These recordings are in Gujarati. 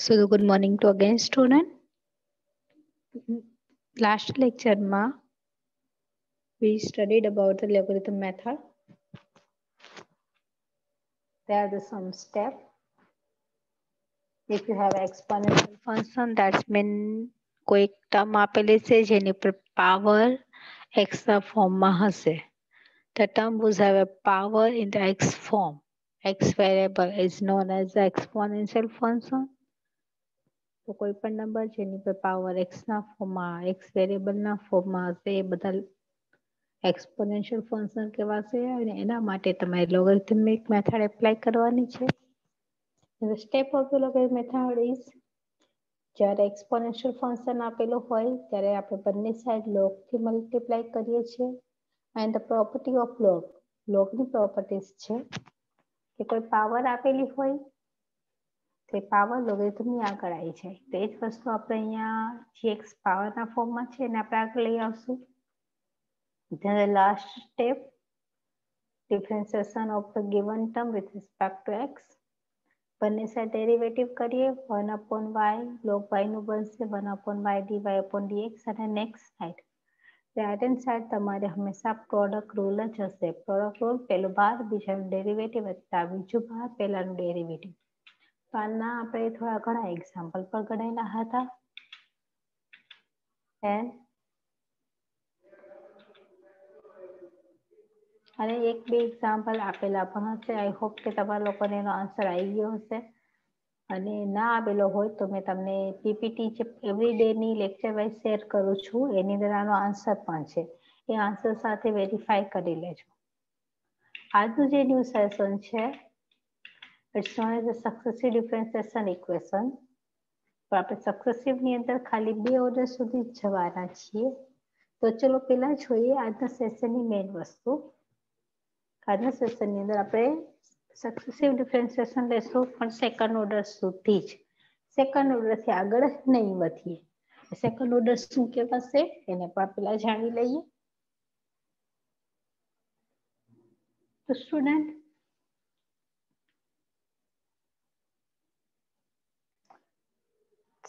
So good morning to again student. Last lecture ma we studied about the logarithm method. There are some step. If you have exponential function that's mean કોઈ ટર્મ આપેલી છે જેની power x form ફોર્મમાં હશે The term would have a power in the x form. x variable is known as the exponential function. તો કોઈ પણ નંબર જેની પર પાવર x ના ફોર્મમાં x વેરિયેબલના ફોર્મમાં હશે એ બધા એક્સપોનેન્શિયલ ફંક્શન કહેવાશે અને એના માટે તમારે લોગરિથમિક મેથડ એપ્લાય કરવાની છે The step of the logarithm is જ્યારે એક્સપોનેન્શિયલ ફંક્શન આપેલું હોય ત્યારે આપણે બંને સાઈડ લોગથી મલ્ટીપ્લાય કરીએ છીએ and the property of log લોગની પ્રોપર્ટીઝ છે કે કોઈ પાવર આપેલી હોય તે એ પાવર લોગેથમની આગળ આવી જાય તે જ વસ્તુ આપણે અહીંયા જીએક્સ પાવરના ફોર્મમાં છે એને આપણે આગળ લઈ આવશું then last step differentiation of the given term with respect to x બંને સાઈડ ડેરિવેટિવ કરીએ વન અપોન વાય લોગ વાયનું બનશે one upon y d y upon d x અને next side right hand side તમારે હંમેશા પ્રોડક્ટ રૂલ જ હશે પ્રોડક્ટ રૂલ પહેલું બાર બીજાનું ડેરિવેટિવ વધતા બીજું બાર પહેલાંનું ડેરિવેટિવ તો આપણે થોડા ઘણા એક્ઝામ્પલ પણ ગણાયેલા હતા એમ અને એક બે એક્ઝામ્પલ આપેલા પણ હશે આઈ હોપ કે તમારા લોકોને એનો આન્સર આવી ગયો હશે અને ના આપેલો હોય તો મેં તમને પીપીટી જે એવરી ડેની લેક્ચર વાઇઝ શેર કરું છું એની અંદર આનો આન્સર પણ છે એ આન્સર સાથે વેરીફાઈ કરી લેજો આજનું જે ન્યૂ સેશન છે It's known as a successive differentiation equation પણ આપણે સક્સેસિવની અંદર ખાલી બે ઓર્ડર સુધી જ જવાના છીએ તો ચલો પહેલા જોઈએ આજના સેશનની મેઇન વસ્તુ આજના સેશનની અંદર આપણે સક્સેસિવ ડિફરન્સિએશન લેશું પણ સેકન્ડ ઓર્ડર સુધી જ સેકન્ડ ઓર્ડરથી આગળ નહીં વધીએ સેકન્ડ ઓર્ડર શું કહેવાશે એને પણ પહેલા જાણી લઈએ તો student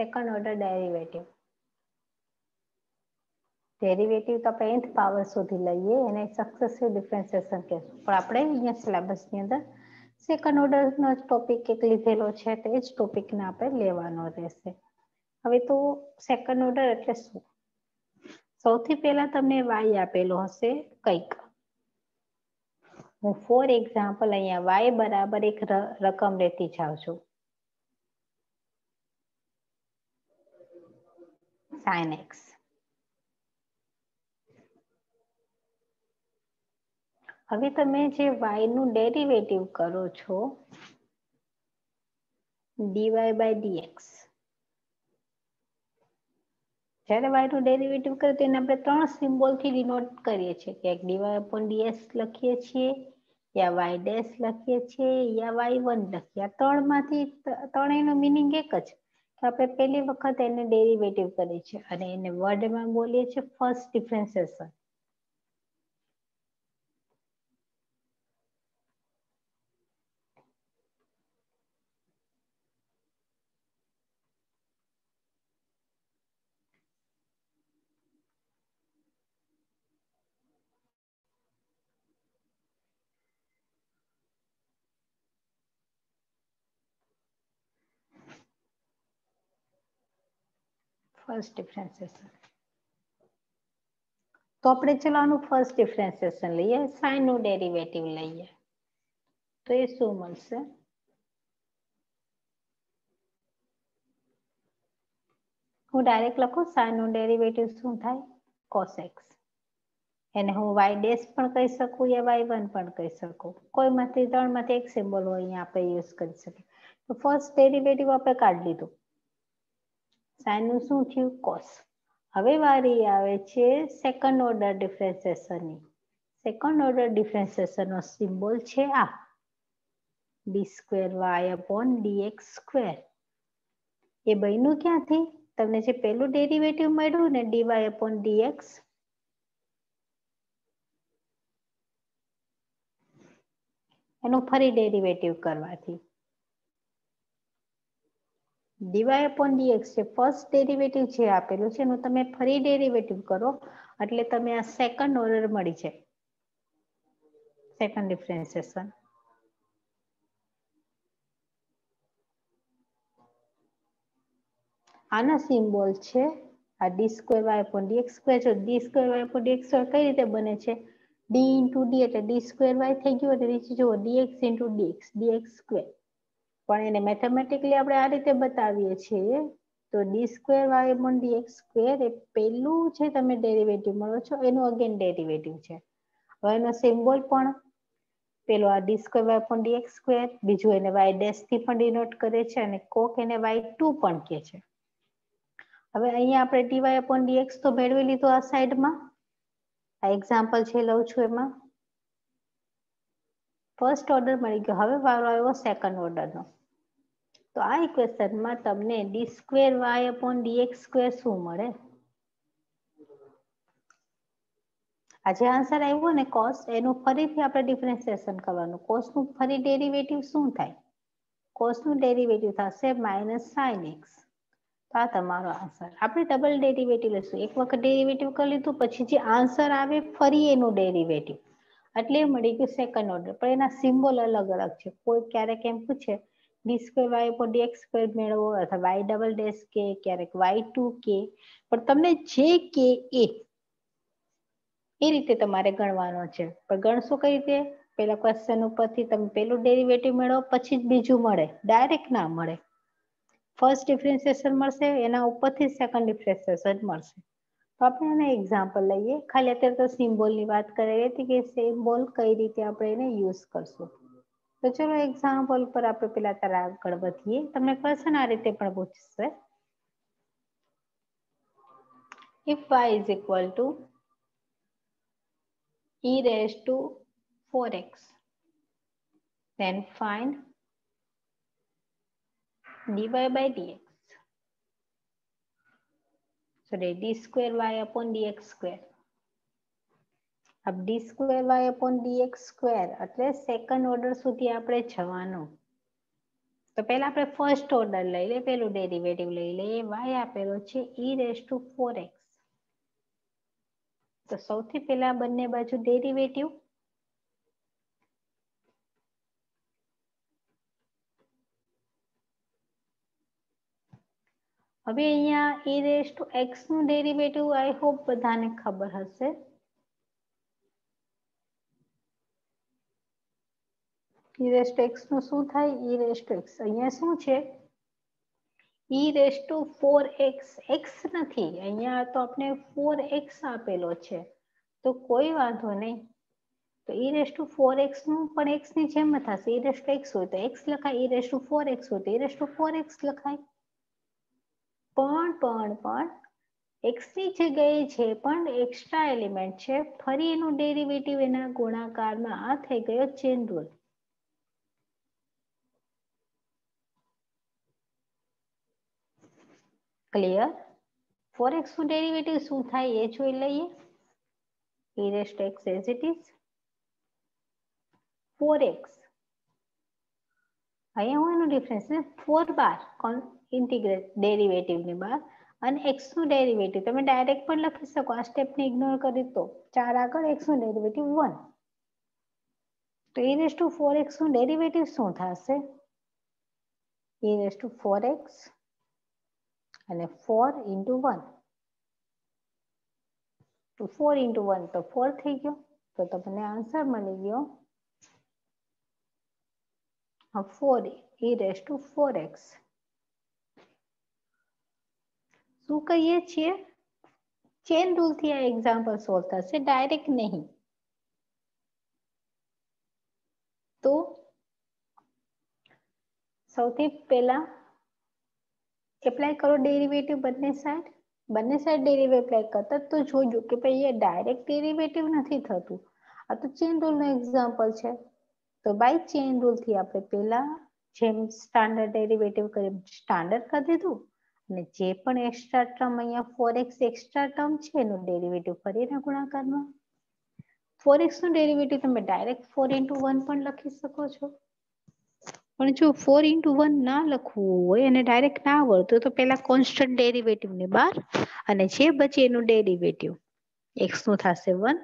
second order derivative derivative તો આપણે nth પાવર સુધી લઈએ એને સક્સેસિવ ડિફરન્શિએશન કહેશું પણ આપણે અહીંયા સિલેબસ ની અંદર સેકન્ડ ઓર્ડર નો જ ટોપિક એક લીધેલો છે તે જ ટોપિક ને આપણે લેવાનો રહેશે હવે તો સેકન્ડ ઓર્ડર એટલે શું સૌથી પહેલા તમને વાય આપેલો હશે કંઈક હું ફોર એક્ઝામ્પલ અહીંયા વાય બરાબર એક રકમ લેતી જાઉં છું sin x. હવે તમે જે y નું ડેરિવેટિવ કરો છો dy બાય dx જ્યારે y નું ડેરિવેટિવ કરીએ તો એને આપણે ત્રણ સિમ્બોલ થી ડિનોટ કરીએ છીએ કે dy upon dx લખીએ છીએ યા y ડેશ લખીએ છીએ યા y1 લખીએ ત્રણમાંથી ત્રણેયનો મિનિંગ એક જ તો આપણે પહેલી વખત એને ડેરિવેટિવ કરીએ છીએ અને એને વર્ડમાં બોલીએ છીએ ફર્સ્ટ ડિફરન્સિએશન ફર્સ્ટ ડિફરન્શિએશન તો આપણે ચલો આનું ફર્સ્ટ ડિફરન્શિએશન લઈએ સાઈનનું ડેરિવેટિવ લઈએ તો એ શું મળશે હું ડાયરેક્ટ લખું સાઈનનું ડેરિવેટિવ શું થાય કોસેક્સ એને હું વાય ડેશ પણ કહી શકું યા વાય વન પણ કહી શકું કોઈમાંથી ત્રણમાંથી એક સિમ્બોલ હોય અહીંયા આપણે યુઝ કરી શકીએ તો ફર્સ્ટ ડેરિવેટિવ આપણે કાઢી લીધું સાયનું શું થયું કોસ હવે વારી આવે છે સેકન્ડ ઓર્ડર ડિફરન્સિએશનની સેકન્ડ ઓર્ડર ડિફરન્સિએશનનો સિમ્બોલ છે આ d square y upon dx square એ બન્યું ક્યાંથી તમને જે પહેલું ડેરિવેટિવ મળ્યું ને ડીવાય અપોન ડીએક્સ એનું ફરી ડેરિવેટિવ કરવાથી dy upon dx છે ફર્સ્ટ ડેરિવેટિવ જે આપેલું છે એનું તમે ફરી ડેરિવેટિવ કરો એટલે તમે આ સેકન્ડ ઓર્ડર મળી છે સેકન્ડ ડિફરન્સિએશન આના સિમ્બોલ છે આ d square y upon dx square છે d square y upon dx square કઈ રીતે બને છે ડી ઇન્ટુ ડી એટલે ડી સ્ક્વેર વાય થઈ ગયું એટલે નીચે જુઓ dx into dx dx square પણ એને મેથેમેટિકલી આપણે આ રીતે બતાવીએ છીએ તો d square y upon d x square એ પહેલું છે તમે ડેરિવેટિવ મળો છો એનું અગેન ડેરિવેટિવ છે હવે એનો સિમ્બોલ પણ પેલો આ d square y upon d x square બીજું એને વાય ડેશ થી પણ ડિનોટ કરે છે અને કોક એને વાય ટુ પણ કહે છે હવે અહીંયા આપણે ડી ડીવાય ડી એક્સ તો મેળવી લીધું આ સાઈડમાં આ એક્ઝામ્પલ છે લઉં છું એમાં ફર્સ્ટ ઓર્ડર મળી ગયો હવે વારો આવ્યો સેકન્ડ ઓર્ડરનો તો આ ઇક્વેશનમાં તમને d square y upon dx square શું મળે આજે આન્સર આવ્યો ને કોસ્ટ એનું ફરીથી આપણે ડિફરન્સિએશન કરવાનું કોસ્ટનું ફરી ડેરિવેટિવ શું થાય કોસ્ટનું ડેરિવેટિવ થશે માઇનસ સાઇન એક્સ તો આ તમારો આન્સર આપણે ડબલ ડેરિવેટિવ લઈશું એક વખત ડેરિવેટિવ કરી લીધું પછી જે આન્સર આવે ફરી એનું ડેરિવેટિવ એટલે મળી ગયું સેકન્ડ ઓર્ડર પણ એના સિમ્બોલ અલગ અલગ છે કોઈ ક્યારેક એમ પૂછે ડી સ્ક્વેર વાય ઉપર ડીએક્સ સ્ક્વેર મેળવો અથવા વાય ડબલ ડેશ કે ક્યારેક વાય ટુ કે પણ તમને જે કે એ એ રીતે તમારે ગણવાનો છે પણ ગણશો કઈ રીતે પેલા ક્વેશ્ચન ઉપરથી તમે પેલું ડેરિવેટિવ મેળવો પછી જ બીજું મળે ડાયરેક્ટ ના મળે ફર્સ્ટ ડિફરન્સિએશન મળશે એના ઉપરથી સેકન્ડ ડિફરન્સિએશન મળશે તો આપણે એને એક્ઝામ્પલ લઈએ ખાલી અત્યારે તો સિમ્બોલની વાત કરેલી હતી કે સિમ્બોલ કઈ રીતે આપણે એને યુઝ કરશું તો ચલો એક્ઝામ્પલ પર આપણે પેલા તાર આગળ વધીએ તમને ક્વેશ્ચન આ રીતે પણ પૂછશે if y is equal to e raised to 4x then find dy by dx so that d square y upon dx square અબ d square y upon dx square એટલે સેકન્ડ ઓર્ડર સુધી આપણે જવાનું તો પહેલા આપણે ફર્સ્ટ ઓર્ડર લઈ લે પેલું ડેરિવેટિવ લઈ લઈએ વાય આપેલો છે e raise to four x તો સૌથી પહેલા બંને બાજુ ડેરિવેટિવ હવે અહીંયા ઈ રેસ ટુ એક્સ નું ડેરિવેટિવ આઈ હોપ બધાને ખબર હશે ઈ રેસ્ટ એક્સ નું શું થાય ઈ રેસ્ટ એક્સ અહીંયા શું છે e raised to four x x નથી અહીંયા તો આપણે ફોર એક્સ આપેલો છે તો કોઈ વાંધો નહીં તો e raised to four x નું પણ એક્સ ની જેમ થશે ઈ રેસ્ટ એક્સ હોય તો એક્સ લખાય e raised to four x હોય તો e raised to four x લખાય પણ પણ પણ એક્સની જગ્યાએ જે પણ એક્સ્ટ્રા એલિમેન્ટ છે ફરી એનું ડેરિવેટિવ એના ગુણાકારમાં આ થઈ ગયો ચેન રૂલ ક્લિયર ફોરેક્સ નું ડેરિવેટિવ શું થાય એ જોઈ લઈએ e rest x as it is 4x અહીંયા હું એનું ડિફરન્સ ને 4 બાર કોન ઇન્ટિગ્રેટ ડેરિવેટિવ ની બાર અને x નું ડેરિવેટિવ તમે ડાયરેક્ટ પણ લખી શકો આ સ્ટેપને ઇગ્નોર કરી તો 4 આગળ x નું ડેરિવેટિવ 1 તો e rest to 4x નું ડેરિવેટિવ શું થશે e rest to 4x અને ફોર ઇન્ટુ વન તો ફોર ઇન્ટુ વન તો ફોર થઈ ગયો તો તમને આન્સર મળી ગયો four e raise to four x શું કહીએ છીએ ચેન રૂલથી આ એક્ઝામ્પલ સોલ્વ થશે ડાયરેક્ટ નહીં તો સૌથી પહેલા એપ્લાય કરો ડેરિવેટિવ બંને સાઈડ બંને સાઈડ ડેરિવેટિવ એપ્લાય કરતા તો જોજો કે ભાઈ એ ડાયરેક્ટ ડેરિવેટિવ નથી થતું આ તો ચેન રૂલનું એક્ઝામ્પલ છે તો બાય ચેન રૂલથી આપણે પહેલા જેમ સ્ટાન્ડર્ડ ડેરિવેટિવ કરી સ્ટાન્ડર્ડ કરી દીધું અને જે પણ એક્સ્ટ્રા ટર્મ અહીંયા ફોર એક્સ એક્સ્ટ્રા ટર્મ છે એનું ડેરિવેટિવ ફરીના ગુણાકારમાં ફોર એક્સનું ડેરિવેટિવ તમે ડાયરેક્ટ ફોર ઇન્ટુ વન પણ લખી શકો છો પણ જો ફોર ઇન્ટુ વન ના લખવું હોય અને ડાયરેક્ટ ના આવડતું તો પહેલા કોન્સ્ટન્ટ ડેરિવેટિવ ને બહાર અને જે બચે એનું ડેરિવેટિવ એક્સ નું થશે વન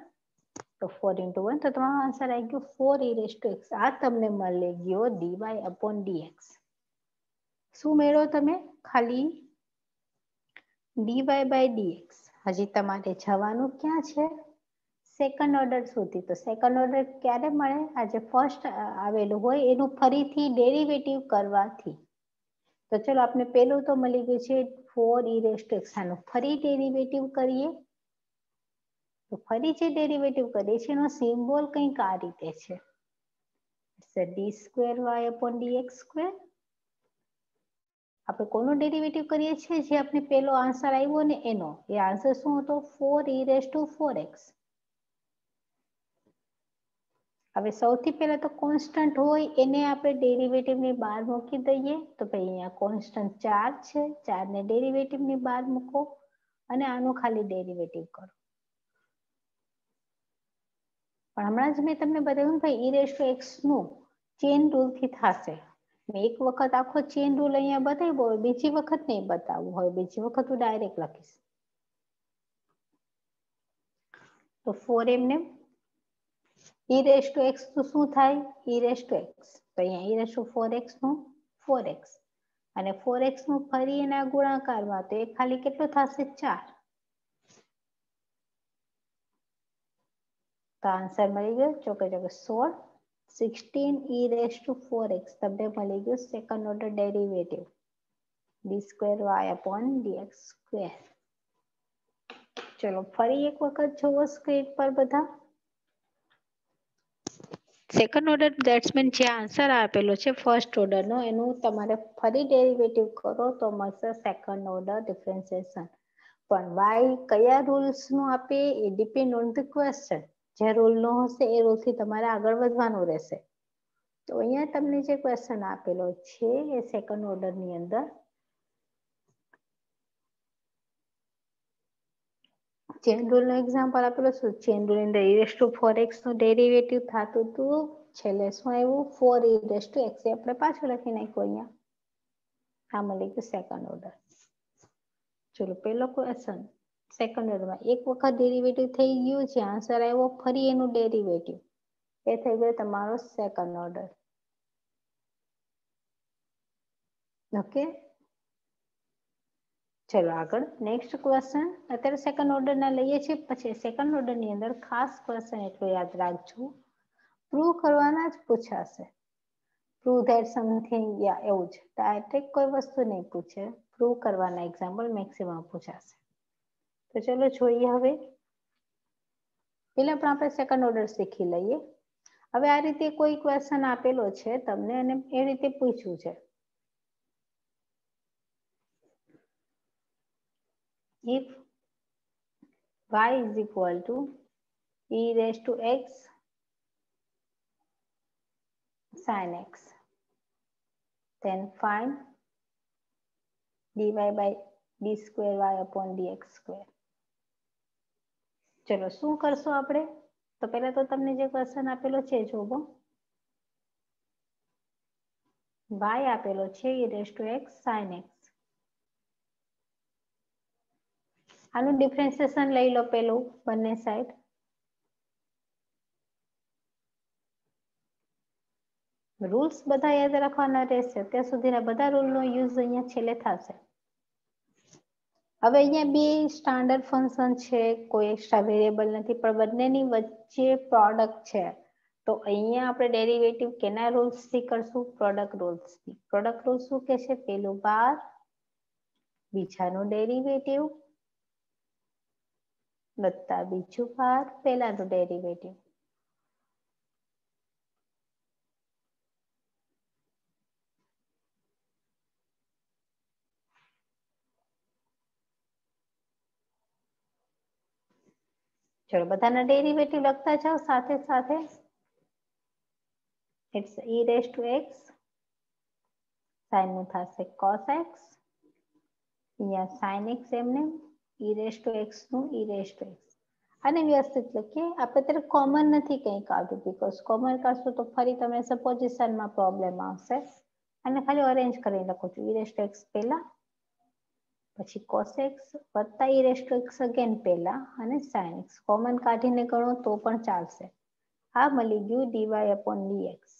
તો ફોર ઇન્ટુ વન તો તમારો આન્સર આવી ગયો ફોર ઇરેસ ટુ એક્સ આ તમને મળી ગયો ડીવાય અપોન ડીએક્સ શું મેળવો તમે ખાલી ડીવાય બાય ડીએક્સ હજી તમારે જવાનું ક્યાં છે સેકન્ડ ઓર્ડર સુધી તો સેકન્ડ ઓર્ડર ક્યારે મળે આ જે ફર્સ્ટ આવેલું હોય એનું ફરીથી ડેરિવેટિવ કરવાથી તો ચલો આપણે પેલું તો મળી ગયું છે ફોર ઇરેસ્ટ્રેક્સાનું e ફરી ડેરિવેટિવ કરીએ તો ફરી જે ડેરિવેટિવ કરીએ છીએ એનો સિમ્બોલ કંઈક આ રીતે છે d square y upon d x square આપણે કોનો ડેરિવેટિવ કરીએ છીએ જે આપણે પેલો આન્સર આવ્યો ને એનો એ આન્સર શું હતો four e raise to four x હવે સૌથી પહેલા તો કોન્સ્ટન્ટ હોય એને આપણે ડેરિવેટિવ ની બહાર મૂકી દઈએ તો ભાઈ અહીંયા કોન્સ્ટન્ટ ચાર છે ચાર ને ડેરિવેટિવ ની બહાર મૂકો અને આનું ખાલી ડેરિવેટિવ કરો પણ હમણાં જ મેં તમને બતાવ્યું ભાઈ ઈ ટુ એક્સ નું ચેન રૂલથી થશે મેં એક વખત આખો ચેન રૂલ અહીંયા બતાવ્યો હોય બીજી વખત નહીં બતાવવું હોય બીજી વખત હું ડાયરેક્ટ લખીશ તો ફોર એમ ને ઈ રેસ ટુ એક્સ તો શું થાય ઈ રેસ ટુ એક્સ તો અહીંયા e raise to four x નું ફોર એક્સ અને ફોર એક્સ નું ફરી એના ગુણાકારમાં તો એ ખાલી કેટલું થશે ચાર તો આન્સર મળી ગયો ચોકે ચોકે સોળ sixteen e raise to four x તમને મળી ગયું second order derivative d square y upon dx square ચલો ફરી એક વખત જોવો સ્ક્રીન પર બધા સેકન્ડ ઓર્ડર બેટ્સમેન જે આન્સર આપેલો છે ફર્સ્ટ ઓર્ડરનો એનું તમારે ફરી ડેરિવેટિવ કરો તો મળશે સેકન્ડ ઓર્ડર ડિફરન્સિએશન પણ વાય કયા રૂલ્સનું આપે એ ડિપેન્ડ ઓન ધ ક્વેશ્ચન જે રૂલનો હશે એ રૂલથી તમારે આગળ વધવાનું રહેશે તો અહીંયા તમને જે ક્વેશ્ચન આપેલો છે એ સેકન્ડ ઓર્ડરની અંદર ચેન નો એક્ઝામ્પલ આપેલો છે ચેન રૂલ અંદર ઇરેસ ટુ ફોર એક્સ નું ડેરિવેટિવ થતું હતું છેલ્લે શું આવ્યું ફોર ઇરેસ ટુ એક્સ આપણે પાછું લખી નાખ્યું અહીંયા આ મળી ગયું સેકન્ડ ઓર્ડર ચલો પેલો ક્વેશ્ચન સેકન્ડ ઓર્ડરમાં એક વખત ડેરિવેટિવ થઈ ગયું છે આન્સર આવ્યો ફરી એનું ડેરિવેટિવ એ થઈ ગયો તમારો સેકન્ડ ઓર્ડર ઓકે ચલો આગળ નેક્સ્ટ ક્વેશ્ચન અત્યારે સેકન્ડ ઓર્ડરના લઈએ છીએ પછી સેકન્ડ ઓર્ડરની અંદર ખાસ ક્વેશ્ચન એટલો યાદ રાખજો પ્રૂવ કરવાના જ પૂછાશે પ્રૂવ ધેટ સમથિંગ યા એવું જ ડાયરેક્ટ કોઈ વસ્તુ નહીં પૂછે પ્રૂવ કરવાના એક્ઝામ્પલ મેક્સિમમ પૂછાશે તો ચલો જોઈએ હવે પહેલા પણ આપણે સેકન્ડ ઓર્ડર શીખી લઈએ હવે આ રીતે કોઈ ક્વેશ્ચન આપેલો છે તમને અને એ રીતે પૂછ્યું છે if y is equal to e raised to x sin x. Then find dy by d square y upon dx square. ચલો શું કરશું આપણે તો પહેલા તો તમને જે ક્વેશ્ચન આપેલો છે જોવો y આપેલો છે e raised to x sin x આનું ડિફરન્સિએશન લઈ લો પેલું બંને સાઈડ રૂલ્સ બધા યાદ રાખવાના રહેશે ત્યાં સુધીના બધા રૂલ નો યુઝ અહીંયા છેલ્લે થશે હવે અહીંયા બે સ્ટાન્ડર્ડ ફંક્શન છે કોઈ એક્સ્ટ્રા વેરિયેબલ નથી પણ બંનેની વચ્ચે પ્રોડક્ટ છે તો અહીંયા આપણે ડેરિવેટિવ કેના રૂલ્સથી કરશું પ્રોડક્ટ રૂલ્સ થી પ્રોડક્ટ રૂલ્સ શું કે છે પેલું બાર બીજાનું ડેરિવેટિવ વત્તા બીજું ભાગ પહેલાનું ડેરિવેટિવ ચલો બધાના ડેરિવેટિવ લખતા જાઓ સાથે સાથે it's e raise to x sin નું થશે cos x અહીંયા sin x એમને ઈ રેસ ટુ એક્સ નું એક્સ અને વ્યવસ્થિત લખીએ આપણે અત્યારે કોમન નથી કંઈ કાઢવું બીકોઝ કોમન કાઢશો તો ફરી તમે સપોઝિશનમાં પ્રોબ્લેમ આવશે અને ખાલી અરેન્જ કરી લખો છું ઈ રેસ એક્સ પહેલા પછી કોસ એક્સ વત્તા e raise to x again પહેલા અને સાઇન એક્સ કોમન કાઢીને ગણો તો પણ ચાલશે આ મળી ગયું ડીવાય અપોન ડી એક્સ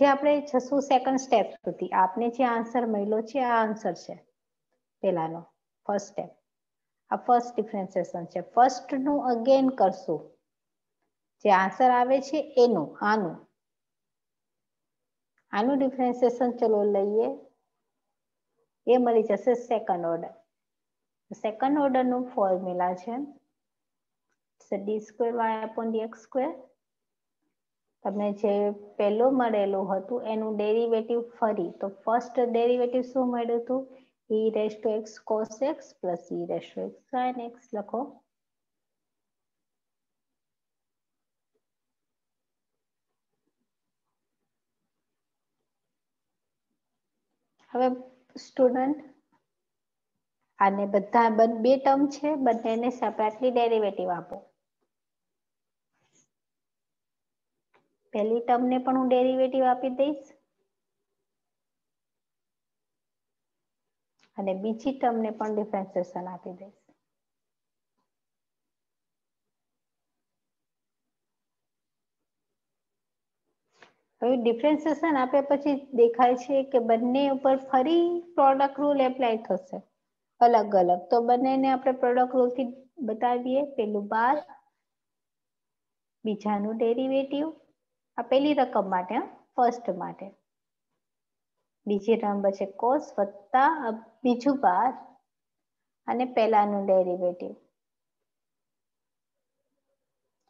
હજી આપણે છસો સેકન્ડ સ્ટેપ સુધી આપને જે આન્સર મળ્યો છે આ આન્સર છે પહેલાનો ફર્સ્ટ સ્ટેપ આ ફર્સ્ટ ડિફરન્સિએશન છે ફર્સ્ટનું અગેન કરશું જે આન્સર આવે છે એનું આનું આનું ડિફરન્સિએશન ચલો લઈએ એ મળી જશે સેકન્ડ ઓર્ડર સેકન્ડ ઓર્ડરનું ફોર્મ્યુલા છે d square y upon d x square તમને જે પહેલો મળેલું હતું એનું ડેરિવેટિવ ફરી તો ફર્સ્ટ ડેરિવેટિવ શું મળ્યું હતું e raised to x cos x plus e raised to x sin x લખો હવે સ્ટુડન્ટ આને બધા બે ટર્મ છે બંનેને સેપરેટલી ડેરિવેટિવ આપો પહેલી ટર્મને પણ હું ડેરિવેટિવ આપી દઈશ અને બીજી ટર્મને પણ ડિફરન્સિએશન આપી દઈશ હવે ડિફરન્સિએશન આપ્યા પછી દેખાય છે કે બંને ઉપર ફરી પ્રોડક્ટ રૂલ એપ્લાય થશે અલગ અલગ તો બંનેને આપણે પ્રોડક્ટ રૂલ થી બતાવીએ પેલું બાર બીજાનું ડેરિવેટિવ આ પેલી રકમ માટે ફર્સ્ટ માટે બીજી રકમ બચે કોસ વત્તા બીજું બાર અને પહેલાનું ડેરિવેટિવ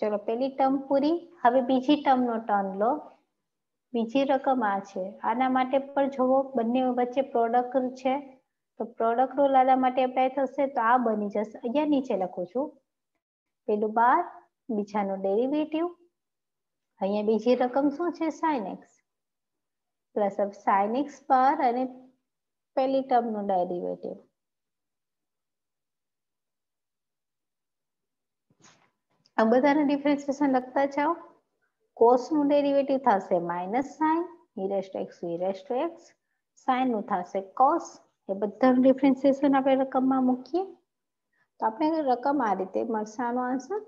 ચલો પેલી ટર્મ પૂરી હવે બીજી ટર્મનો ટર્ન લો બીજી રકમ આ છે આના માટે પણ જોવો બંને વચ્ચે પ્રોડક્ટ છે તો પ્રોડક્ટ રૂલ આના માટે એપ્લાય થશે તો આ બની જશે અહીંયા નીચે લખું છું પેલું બાર બીજાનું ડેરિવેટિવ અહીંયા બીજી રકમ શું છે sine x plus sine x બાર અને પહેલી ટર્મનું ડેરિવેટિવ આ બધાને ડિફરન્શિએશન લખતા જાઓ કોસનું ડેરિવેટિવ થશે minus sine e raised x e raised સાઇનનું થશે કોસ એ બધાનું ડિફરન્શિએશન આપણે રકમમાં મૂકીએ તો આપણે રકમ આ રીતે મળશે આનો આન્સર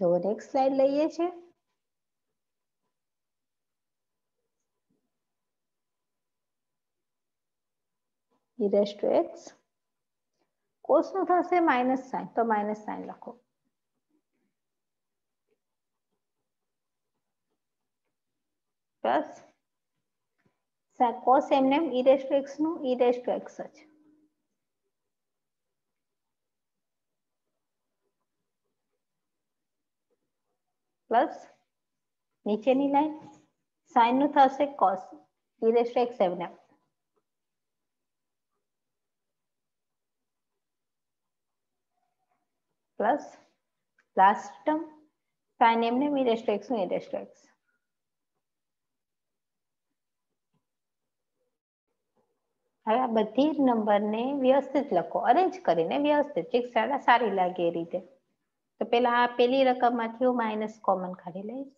જો નેક્સ્ટ સ્લાઇડ લઈએ છીએ e રેસ એક્સ કોસનું થશે માઇનસ સાઇન તો માઇનસ સાઇન લખો પ્લસ કોસ એમને ઈ રેસ ટુ એક્સ નું ઈ રેસ એક્સ જ પ્લસ નીચેની લાઈન સાઇન નું થશે cos e raise to x એમને plus last term sin m ને e raised નું e હવે આ બધી નંબર ને વ્યવસ્થિત લખો અરેન્જ કરીને વ્યવસ્થિત જે સારા સારી લાગે એ રીતે તો પેલા આ પેલી રકમ માંથી હું માઇનસ કોમન કાઢી લઈશ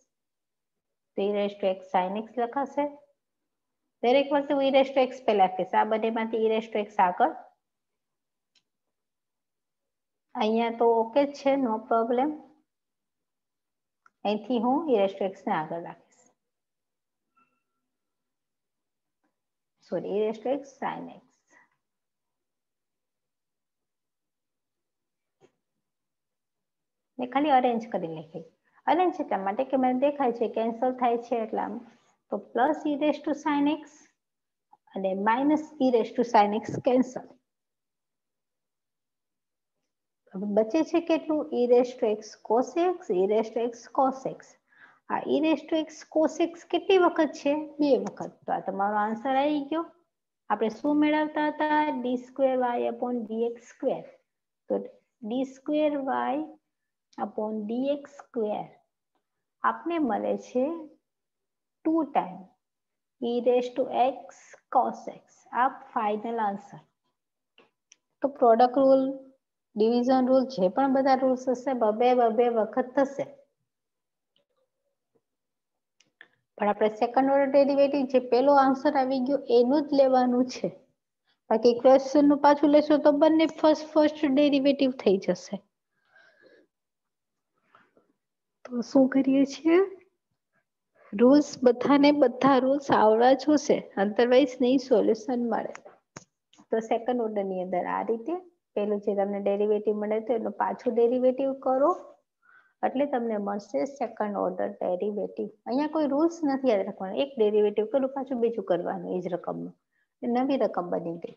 તો e raise to x sine x લખાશે દરેક વખતે e raised to x પહેલા કહીશ આ બંનેમાંથી e raised to x આગળ અહીંયા તો ઓકે જ છે નો પ્રોબ્લેમ એ થી હું ઈ રેસ્ટ્રિક્ટસ ના આગળ રાખીશ સો ઈ રેસ્ટ્રિક્ટ x દેખાળી ઓરેન્જ કર દઈએ હવે અનંત ચિહ્ન માટે કે મેં દેખાય છે કેન્સલ થાય છે એટલે તો + e^sin x અને - e^sin x કેન્સલ હવે બચે છે કેટલું e raise to x cos x e raise to x cos x આ e raise to x cos x કેટલી વખત છે બે વખત તો આ તમારો આન્સર આવી ગયો આપણે શું મેળવતા હતા d square y upon dx square તો d square y upon dx square આપને મળે છે 2 time e raise to x cos x આ ફાઇનલ આન્સર તો પ્રોડક્ટ રૂલ ડિવિઝન રૂલ જે પણ બધા રૂલ્સ હશે બબે બબે વખત થશે પણ આપણે સેકન્ડ ઓર્ડર ડેરિવેટિવ જે પહેલો આન્સર આવી ગયો એનું જ લેવાનું છે બાકી ક્વેશ્ચન નું પાછું લેશો તો બંને ફર્સ્ટ ફર્સ્ટ ડેરિવેટિવ થઈ જશે તો શું કરીએ છીએ રૂલ્સ બધાને બધા રૂલ્સ આવડા જોશે અધરવાઇઝ નહીં સોલ્યુશન મળે તો સેકન્ડ ની અંદર આ રીતે પેલું જે તમને ડેરિવેટિવ મળે તો એનું પાછું ડેરિવેટિવ કરો એટલે તમને મળશે સેકન્ડ ઓર્ડર ડેરિવેટિવ અહીંયા કોઈ રૂલ્સ નથી યાદ રાખવાનો એક ડેરિવેટિવ કર્યું પાછું બીજું કરવાનું એ જ રકમનું નવી રકમ બની ગઈ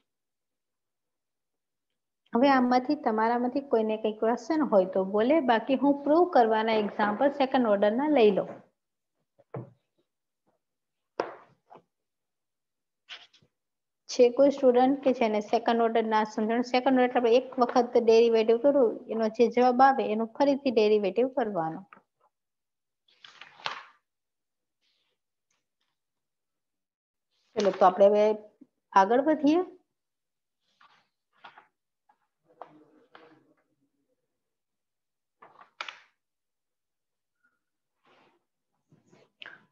હવે આમાંથી તમારામાંથી કોઈને કંઈ ક્વેશ્ચન હોય તો બોલે બાકી હું પ્રૂવ કરવાના એક્ઝામ્પલ સેકન્ડ ઓર્ડરના લઈ લઉં છે કોઈ સ્ટુડન્ટ કે જેને સેકન્ડ ઓર્ડર ના સમજણ સેકન્ડ ઓર્ડર એટલે એક વખત ડેરિવેટિવ કરવું એનો જે જવાબ આવે એનો ફરીથી ડેરિવેટિવ કરવાનો ચલો તો આપણે હવે આગળ વધીએ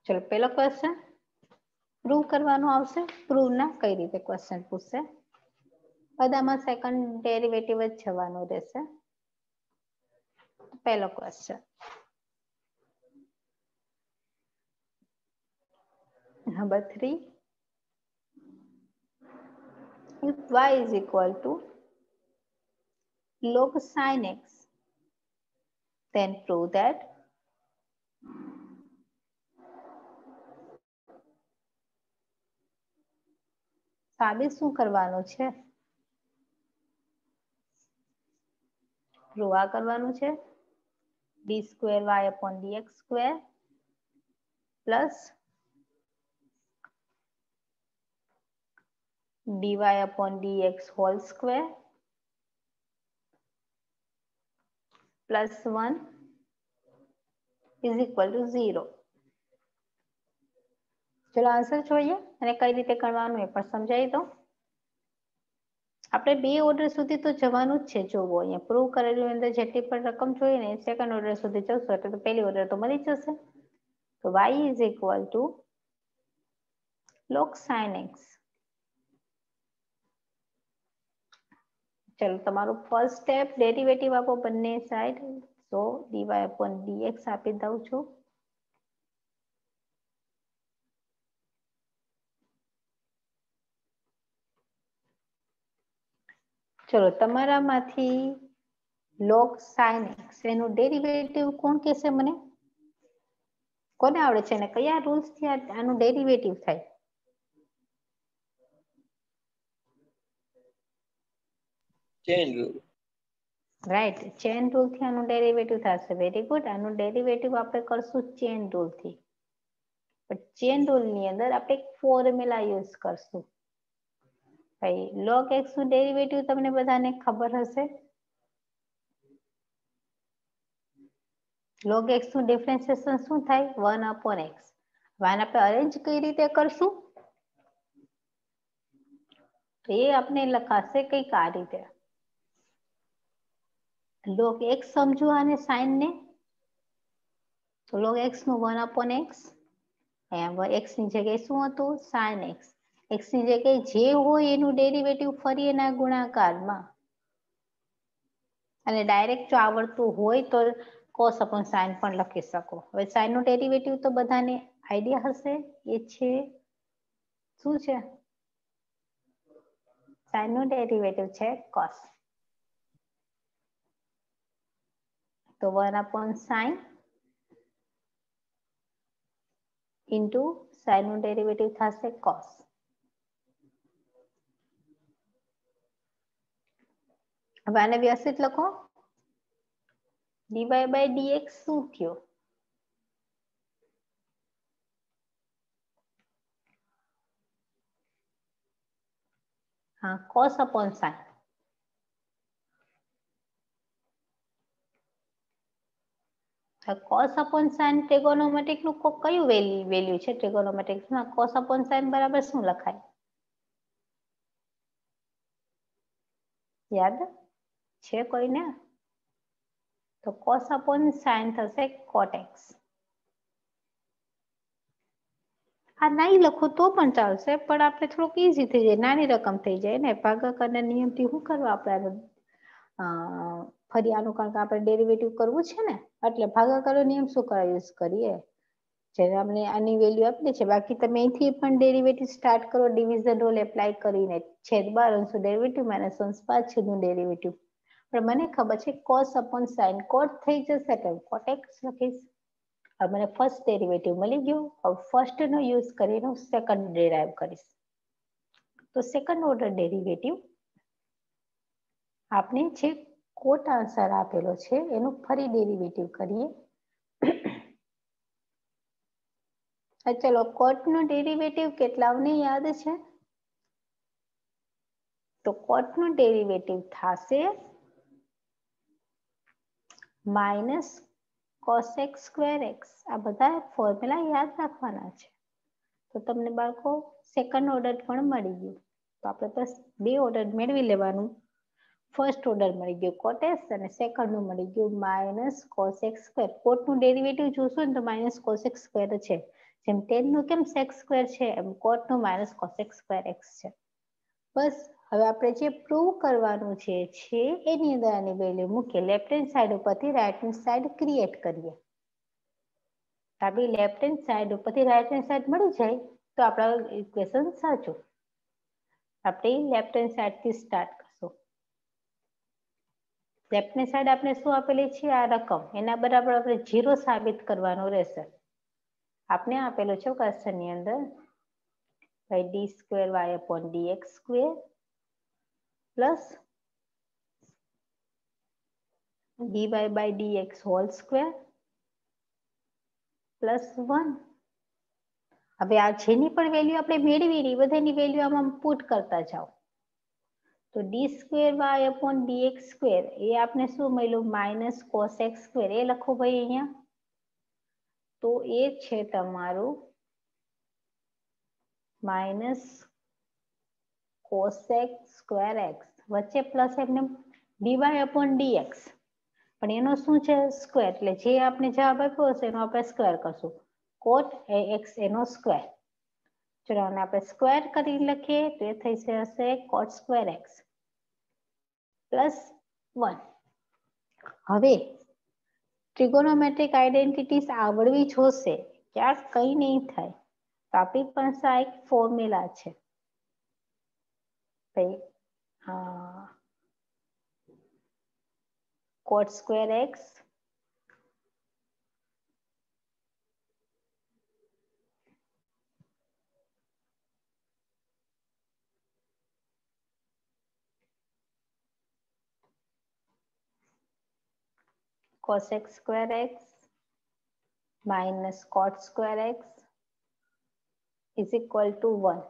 ચલો પેલો ક્વેશ્ચન પ્રૂવ કરવાનું આવશે પ્રૂવ ના કઈ રીતે ક્વેશ્ચન પૂછશે બધામાં સેકન્ડ ડેરિવેટિવ જ જવાનું રહેશે પહેલો question number three if y is equal to log sine x then prove that આબે શું કરવાનો છે રૂઆ કરવાનો છે d2y / dx2 + dy / dx whole square + 1 = 0 ચલો આન્સર જોઈએ અને કઈ રીતે કરવાનું એ પણ સમજાવી દો આપણે બે ઓર્ડર સુધી તો જવાનું જ છે જોવો અહીંયા પ્રૂવ કરેલું અંદર જેટલી પણ રકમ જોઈએ ને સેકન્ડ ઓર્ડર સુધી જશો એટલે તો પહેલી ઓર્ડર તો મળી જશે તો y is equal to log sine x ચલો તમારું ફર્સ્ટ સ્ટેપ ડેરિવેટિવ આપો બંને side so dy upon dx આપી દઉં છું ચલો તમારામાંથી log sin x એનું ડેરિવેટિવ કોણ કહેશે મને કોને આવડે છે અને કયા રૂલ્સ થી આનું ડેરિવેટિવ થાય chain rule right chain rule થી આનું ડેરિવેટિવ થશે વેરી ગુડ આનું ડેરિવેટિવ આપણે કરશું ચેન રૂલ થી પણ ચેન રૂલ ની અંદર આપણે ફોર્મ્યુલા યુઝ કરશું ભાઈ log x નું ડેરિવેટિવ તમને બધાને ખબર હશે log x નું ડિફરન્શિએશન શું થાય 1 upon x વાન આપણે અરેન્જ કઈ રીતે કરશું તો એ આપણે લખાશે કઈક આ રીતે લોક x સમજો આને sin ને તો log x નું 1 upon x એમ x ની જગ્યાએ શું હતું sin x એક્સ ની જગ્યાએ જે હોય એનું ડેરિવેટિવ ફરી એના ગુણાકારમાં અને ડાયરેક્ટ જો આવડતું હોય તો કોસ અપોન સાઇન પણ લખી શકો હવે સાઇનનું ડેરિવેટિવ તો બધાને આઈડિયા હશે એ છે શું છે નું ડેરિવેટિવ છે કોસ તો વન અપોન સાઇન ઇન્ટુ નું ડેરિવેટિવ થશે કોસ હવે આને વ્યવસ્થિત લખો dy બાય dx શું થયો હા cos upon sin cos upon sin trigonometric નું કયું વેલ્યુ છે trigonometrics માં cos upon sin બરાબર શું લખાય યાદ છે કોઈને તો કોસ અપોન સાઇન થશે કોટેક્સ આ નહીં લખો તો પણ ચાલશે પણ આપણે થોડુંક ઈઝી થઈ જાય નાની રકમ થઈ જાય ને ભાગક અને નિયમથી શું કરવા આપણે ફરી આનું કારણ કે આપણે ડેરિવેટિવ કરવું છે ને એટલે ભાગાકારો નિયમ શું કરવા યુઝ કરીએ જ્યારે અમને આની વેલ્યુ આપીએ છે બાકી તમે અહીંથી પણ ડેરિવેટિવ સ્ટાર્ટ કરો ડિવિઝન રોલ એપ્લાય કરીને છેદ બાર અંશો ડેરિવેટિવ માઇનસ અંશ પાંચ છેદનું ડેરિવેટિવ પણ મને ખબર છે કોસ અપોન સાઇન કોટ થઈ જશે કે કોટ એક્સ લખીશ હવે મને ફર્સ્ટ ડેરિવેટિવ મળી ગયો હવે ફર્સ્ટનો યુઝ કરીને હું સેકન્ડ ડેરાઈવ કરીશ તો સેકન્ડ ઓર્ડર ડેરિવેટિવ આપણે જે કોટ આન્સર આપેલો છે એનું ફરી ડેરિવેટિવ કરીએ ચલો કોટનો ડેરિવેટિવ કેટલાઓને યાદ છે તો કોટનું ડેરિવેટિવ થશે માઇનસ કોસેક સ્ક્વેર એક્સ આ બધા ફોર્મ્યુલા યાદ રાખવાના છે તો તમને બાળકો સેકન્ડ ઓર્ડર પણ મળી ગયું તો આપણે બસ બે ઓર્ડર મેળવી લેવાનું ફર્સ્ટ ઓર્ડર મળી ગયો કોટેસ અને સેકન્ડનું મળી ગયું માઇનસ કોસેક સ્ક્વેર કોટનું ડેરિવેટિવ જોશો ને તો માઇનસ કોસેક સ્ક્વેર છે જેમ ટેનનું કેમ સેક્સ સ્ક્વેર છે એમ કોટનું માઇનસ કોસેક સ્ક્વેર એક્સ છે બસ હવે આપણે જે પ્રૂવ કરવાનું છે છે એની અંદર આની વેલ્યુ મૂકીએ લેફ્ટ હેન્ડ સાઈડ ઉપરથી રાઈટ હેન્ડ સાઈડ ક્રિએટ કરીએ આપણી લેફ્ટ હેન્ડ સાઈડ ઉપરથી રાઈટ હેન્ડ સાઈડ મળી જાય તો આપણા ઇક્વેશન સાચું આપણે લેફ્ટ હેન્ડ સાઈડથી સ્ટાર્ટ લેફ્ટની સાઈડ આપણે શું આપેલી છે આ રકમ એના બરાબર આપણે જીરો સાબિત કરવાનો રહેશે આપણે આપેલો છે ની અંદર by d square y upon d x square plus dy by dx whole square plus 1 હવે આ જેની પણ વેલ્યુ આપણે મેળવી રહી બધાની વેલ્યુ આમાં પુટ કરતા જાઓ તો d square y upon dx square એ આપણે શું મળ્યું માઇનસ કોસ એક્સ સ્કવેર એ લખો ભાઈ અહીંયા તો એ છે તમારું માઇનસ કોસેક સ્ક્વેર એક્સ વચ્ચે પ્લસ એમને ડીવાય અપોન ડીએક્સ પણ એનો શું છે સ્ક્વેર એટલે જે આપણે જવાબ આપ્યો હશે એનો આપણે સ્ક્વેર કરશું કોટ એ એક્સ એનો સ્ક્વેર ચલો અને આપણે સ્ક્વેર કરી લખીએ તો એ થઈ હશે cot square x plus one હવે ટ્રિગોનોમેટ્રિક આઈડેન્ટિટીસ આવડવી જોશે ક્યાં કઈ નહીં થાય તો આપણી પાસે આ એક ફોર્મ્યુલા છે pay uh, cot square x cos x square x minus cot square x is equal to 1.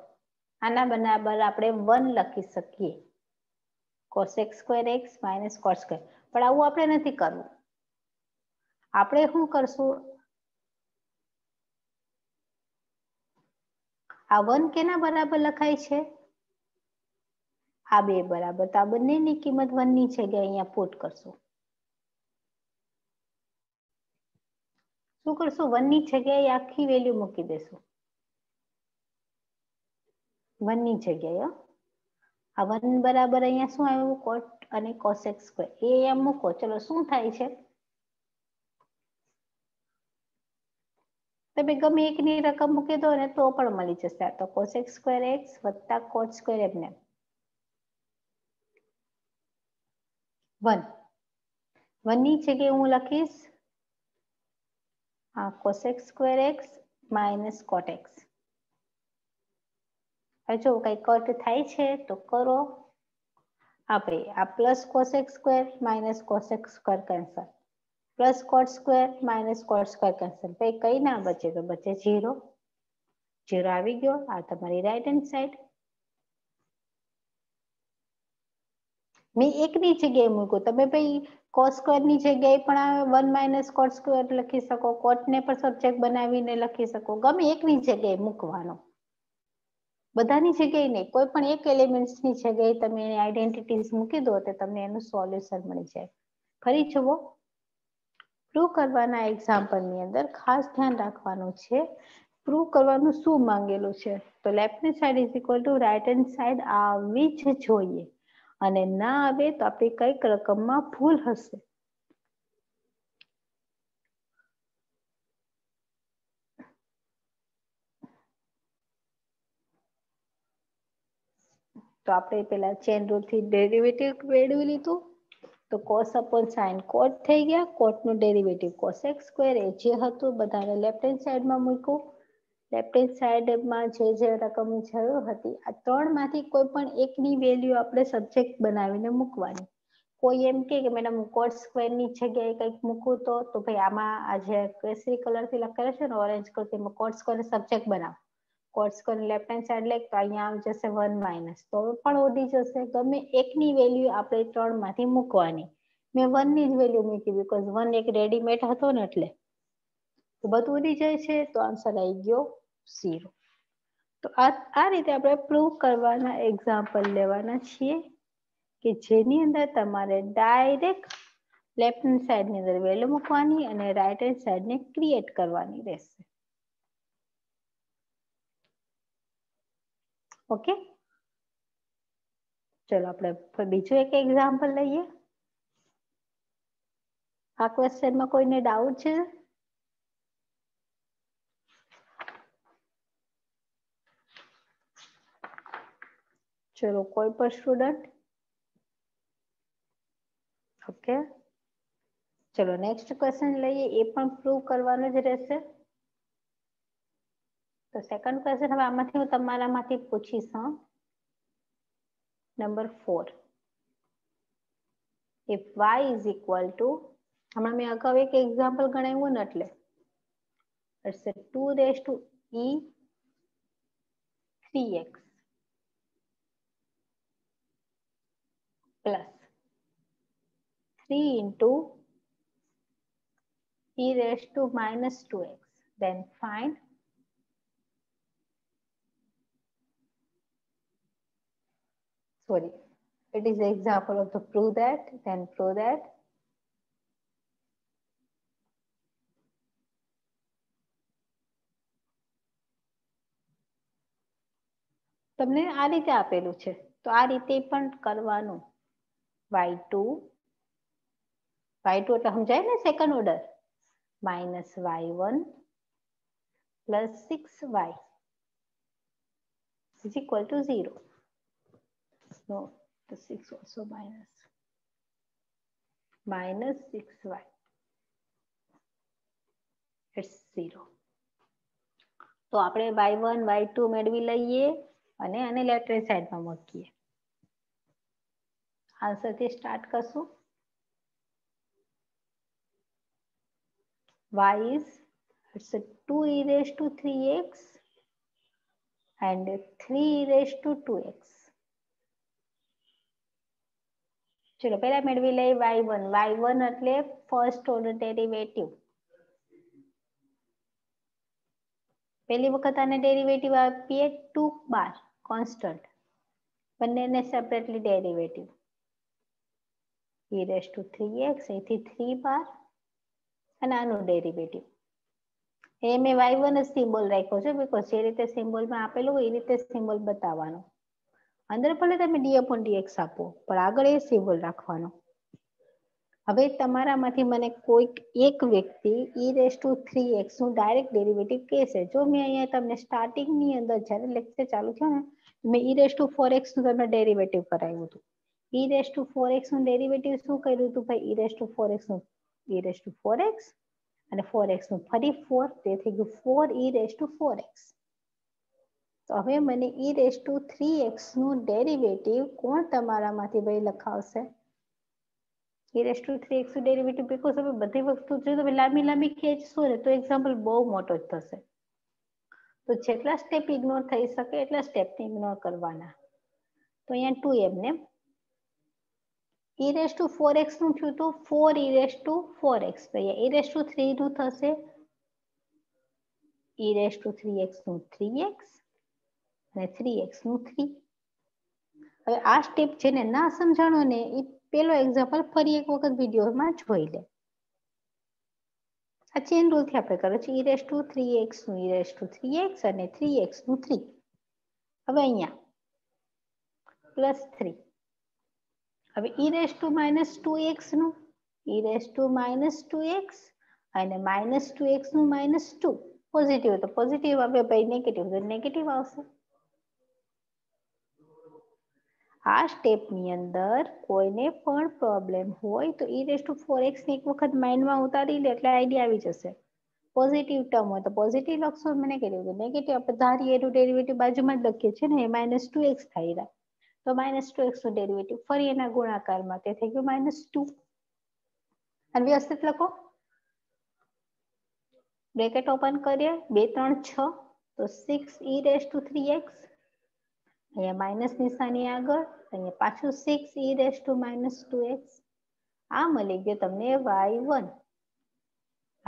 આના બરાબર આપણે વન લખી શકીએ cosec square x minus cot square પણ આવું આપણે નથી કરવું આપણે શું કરશું આ વન કેના બરાબર લખાય છે આ બે બરાબર તો આ બંનેની કિંમત વનની છે કે અહીંયા પુટ કરશું શું કરશું વનની જગ્યાએ આખી વેલ્યુ મૂકી દેશું વન ની જગ્યાએ આ વન બરાબર અહીંયા શું આવ્યું કોટ અને કોસેક સ્ક્વેર એ એમ મૂકો ચલો શું થાય છે તમે ગમે એકની રકમ મૂકી દો ને તો પણ મળી જશે તો કોસેક સ્ક્વેર એક્સ વત્તા કોટ સ્ક્વેર એમને વન વનની જગ્યાએ હું લખીશ આ cosec square x minus cot x હવે જો કઈ કટ થાય છે તો કરો આપણે આ plus cosec square minus cosec square cancel plus cot square minus cot square cancel ભાઈ કઈ ના બચે તો બચે ઝીરો ઝીરો આવી ગયો આ તમારી રાઈટ હેન્ડ સાઈડ મેં એકની જગ્યાએ મૂક્યું તમે ભાઈ કોટ સ્ક્વેરની જગ્યાએ પણ વન માઇનસ કોટ સ્ક્વેર લખી શકો કોટને પણ સબ્જેક્ટ બનાવીને લખી શકો ગમે એકની જગ્યાએ મૂકવાનો બધાની જગ્યાએ નહીં કોઈ પણ એક એલિમેન્ટ્સની જગ્યાએ તમે એની આઈડેન્ટિટીઝ મૂકી દો તો તમને એનું સોલ્યુશન મળી જાય ફરી જુઓ પ્રૂવ કરવાના એક્ઝામ્પલની અંદર ખાસ ધ્યાન રાખવાનું છે પ્રૂવ કરવાનું શું માંગેલું છે તો left hand side is equal to right hand side આવી જ જોઈએ અને ના આવે તો આપણે કઈક રકમમાં ભૂલ હશે તો આપણે પેલા ચેન રૂલથી ડેરિવેટિવ મેળવી લીધું તો કોસ અપોન સાઇન કોટ થઈ ગયા કોટનું ડેરિવેટિવ કોસ એક્સ સ્ક્વેર એ જે હતું બધાને લેફ્ટ હેન્ડ સાઈડમાં મૂક્યું લેફ્ટ હેન્ડ સાઈડમાં જે જે રકમ જરૂર હતી આ ત્રણમાંથી કોઈ પણ એકની વેલ્યુ આપણે સબ્જેક્ટ બનાવીને મૂકવાની કોઈ એમ કે મેડમ કોટ સ્ક્વેરની જગ્યાએ કંઈક મૂકું તો તો ભાઈ આમાં આ જે કેસરી કલરથી લખેલું છે ને ઓરેન્જ કલર કલરથી કોટ સ્ક્વેર સબ્જેક્ટ બનાવ કોર્સ કરીને લેફ્ટ હેન્ડ સાઈડ લઈએ તો અહીંયા આવી જશે વન માઇનસ તો પણ ઉડી જશે ગમે એકની વેલ્યુ આપણે ત્રણમાંથી મૂકવાની મેં વનની જ વેલ્યુ મૂકી બીકોઝ વન એક રેડીમેડ હતો ને એટલે તો બધું ઉડી જાય છે તો આન્સર આવી ગયો ઝીરો તો આ આ રીતે આપણે પ્રૂવ કરવાના એક્ઝામ્પલ લેવાના છીએ કે જેની અંદર તમારે ડાયરેક્ટ લેફ્ટ હેન્ડ સાઈડની અંદર વેલ્યુ મૂકવાની અને રાઈટ હેન્ડ સાઈડને ક્રિએટ કરવાની રહેશે ओके चलो अब मैं कोई બીજો એક एग्जांपल લઈ લે આ ક્વેશ્ચન માં કોઈને ડાઉટ છે चलो કોઈ સ્ટુડન્ટ ઓકે चलो नेक्स्ट ક્વેશ્ચન લઈ લે એ પણ પ્રૂવ કરવાનું જ રહેશે तो सेकंड क्वेश्चन हम आमाथी हूं तुम्हारा माथी पूछी so number 4 if y is equal to हमने मैं अगाव एक एग्जांपल गणायो ना એટલે એટલે 2 raise to e 3x plus 3 into e raise to -2x then find sorry, it is the example of the prove that, then prove that. તમને આ રીતે આપેલું છે તો આ રીતે પણ કરવાનું y2 y2 એટલે સમજાય second order. Minus order -y1 6y is equal to 0 no, the six also minus. Minus six y. y It's zero. तो आपने one, 6y. ઇટ્સ 0 તો આપણે अने अने left hand side में લેફ્ટ હેન્ડ સાઈડમાં મૂકીએ આન્સરથી कर सो. y is it's a two e raised to three x and three e raised to two 2x ચલો પહેલા મેળવી લઈ વાય વન વાય વન એટલે ફર્સ્ટ ઓર્ડર ડેરિવેટિવ પહેલી વખત આને ડેરિવેટિવ આપીએ ટુ બાર કોન્સ્ટન્ટ બંનેને separately derivative e raise to three x અહીંથી થ્રી બાર અને આનું ડેરિવેટિવ એ મેં વાય વન સિમ્બોલ રાખ્યો છે બિકોઝ જે રીતે સિમ્બોલમાં આપેલું હોય એ રીતે સિમ્બોલ બતાવવાનું અંદર ભલે તમે ડી અપોન ડીએક્સ આપો પણ આગળ એ સિમ્બોલ રાખવાનો હવે તમારામાંથી મને કોઈક એક વ્યક્તિ ઈ રેસ ટુ થ્રી એક્સનું ડાયરેક્ટ ડેરિવેટિવ કહેશે જો મેં અહીંયા તમને સ્ટાર્ટિંગની અંદર જ્યારે લેક્ચર ચાલુ થયો ને મેં e raise to four x નું તમને ડેરિવેટિવ કરાવ્યું હતું ઈ રેસ ટુ ફોર એક્સનું ડેરિવેટિવ શું કર્યું હતું ભાઈ ઈ રેસ ટુ ફોર એક્સનું e raise to four x અને ફોર એક્સ નું ફરી ફોર તે થઈ ગયું four e raise to four x તો હવે મને e raise to three x નું ડેરિવેટિવ કોણ તમારામાંથી ભાઈ લખાવશે ઈ રેસ ટુ થ્રી એક્સનું ડેરિવેટિવ બીકોઝ હવે બધી વસ્તુ જો તમે લાંબી લાંબી ખેંચશો ને તો એક્ઝામ્પલ બહુ મોટો જ થશે તો જેટલા સ્ટેપ ઇગ્નોર થઈ શકે એટલા સ્ટેપને ઇગ્નોર કરવાના તો અહીંયા ટુ એમ ને ઈ રેસ ટુ ફોર એક્સનું થયું તો four e raise to four x તો અહીંયા ઈ રેસ ટુ થ્રીનું થશે e raise to three x નું થ્રી એક્સ અને થ્રી એક્સ નું થ્રી હવે આ સ્ટેપ જેને ના સમજાણો ને એ પેલો એક્ઝામ્પલ ફરી એક વખત વિડીયોમાં જોઈ લે આ ચેન રૂલથી આપણે કરો છે e raise to three x નું e raise to three x અને થ્રી એક્સ નું થ્રી હવે અહીંયા પ્લસ થ્રી હવે e raise to minus two x નું e raise to minus two x અને માઇનસ ટુ એક્સ નું માઇનસ ટુ પોઝિટિવ તો પોઝિટિવ આવે ભાઈ નેગેટિવ તો નેગેટિવ આવશે આ સ્ટેપની અંદર કોઈને પણ પ્રોબ્લેમ હોય તો ઈ રેસ ટુ ફોર ને એક વખત માઇન્ડમાં ઉતારી લે એટલે આઈડિયા આવી જશે પોઝિટિવ ટર્મ હોય તો પોઝિટિવ લક્ષણ મને કહ્યું હતું નેગેટિવ આપણે ધારીએ એનું ડેરિવેટિવ બાજુમાં જ લખીએ છીએ ને એ માઇનસ ટુ એક્સ થાય રહ્યા તો માઇનસ ટુ એક્સનું ડેરિવેટિવ ફરી એના ગુણાકારમાં તે થઈ ગયું માઇનસ ટુ અને વ્યવસ્થિત લખો બ્રેકેટ ઓપન કરીએ બે ત્રણ છ તો six e raise to three x અહીંયા માઇનસ નિશાની આગળ અહીંયા પાછું six e raise to minus two x આ મળી ગયું તમને વાય વન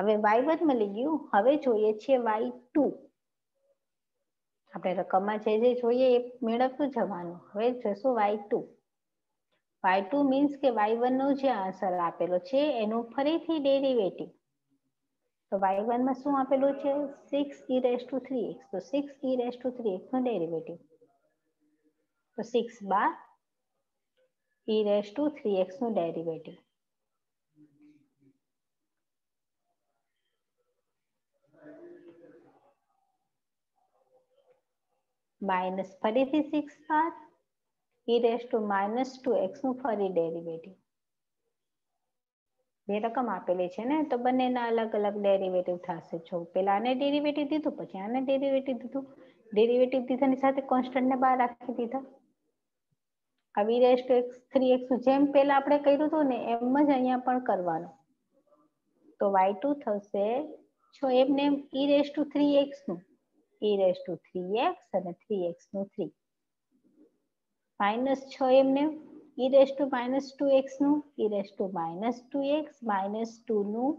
હવે વાય વન મળી ગયું હવે જોઈએ છીએ વાય ટુ આપણે રકમમાં જે જે જોઈએ એ મેળવતું જવાનું હવે જોશું y two y two means કે વાય વન નો જે આન્સર આપેલો છે એનું ફરીથી ડેરિવેટિવ તો વાય વનમાં શું આપેલું છે six e raise to three x તો six e raise to three x નો ડેરિવેટિવ को 6 बार e रे टू 3x નો ડેરિવેટિવ માઈનસ 46 बार e रे टू -2x નો ફરી ડેરિવેટિવ બેયકમ આપેલે છે ને તો બને ના અલગ અલગ ડેરિવેટિવ થાશે છો પહેલાને ડેરિવેટિવ દીધું પછી આને ડેરિવેટિવ દીધું ડેરિવેટિવ દીધાની સાથે કોન્સ્ટન્ટ ને બહાર રાખી દીધા આ વી raise to x three x જેમ પેલા આપણે કર્યું હતું ને એમ જ અહીંયા પણ કરવાનું તો વાય ટુ થશે e e છ એમને એમ e raise to three x નું e raise to three x અને થ્રી એક્સ નું થ્રી માઇનસ છ એમને e raise to minus two x નું e raise to minus two x minus two નું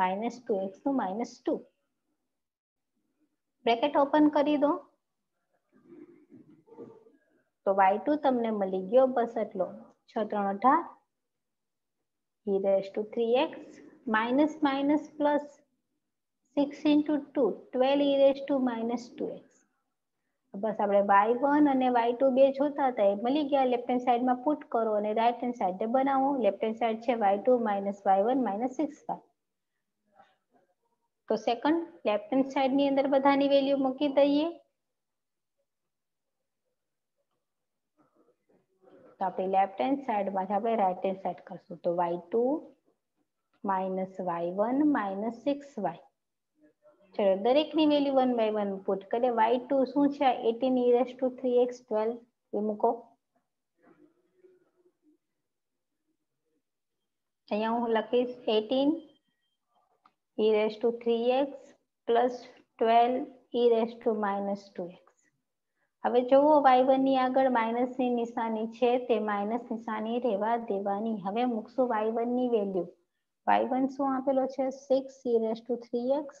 માઇનસ ટુ એક્સ નું માઇનસ ટુ બ્રેકેટ ઓપન કરી દો તો વાય ટુ તમને મળી ગયો બસ એટલો છ ત્રણ અઢાર two three x minus minus plus six 6 two 2 12 e two minus two x બસ આપણે વાય વન અને વાય ટુ બે જોતા હતા એ મળી ગયા લેફ્ટ હેન્ડ સાઈડમાં પુટ કરો અને રાઈટ હેન્ડ સાઈડ બનાવો લેફ્ટ હેન્ડ સાઈડ છે y two minus one minus six 6y તો સેકન્ડ લેફ્ટ હેન્ડ સાઈડની અંદર બધાની વેલ્યુ મૂકી દઈએ તો આપણી લેફ્ટ હેન્ડ સાઈડમાંથી આપણે રાઈટ હેન્ડ સાઈડ કરશું તો y two minus y one minus six y ચલો દરેકની value one by one put કરીએ વાય ટુ શું છે eighteen e raise to three x twelve એ મૂકો અહીંયા હું લખીશ eighteen e raise to three x plus twelve e raise to minus two x હવે જુઓ વાય ની આગળ માઇનસ ની નિશાની છે તે માઇનસ નિશાની રહેવા દેવાની હવે મૂકશું વાય ની વેલ્યુ વાય વન શું આપેલો છે six e raise to three x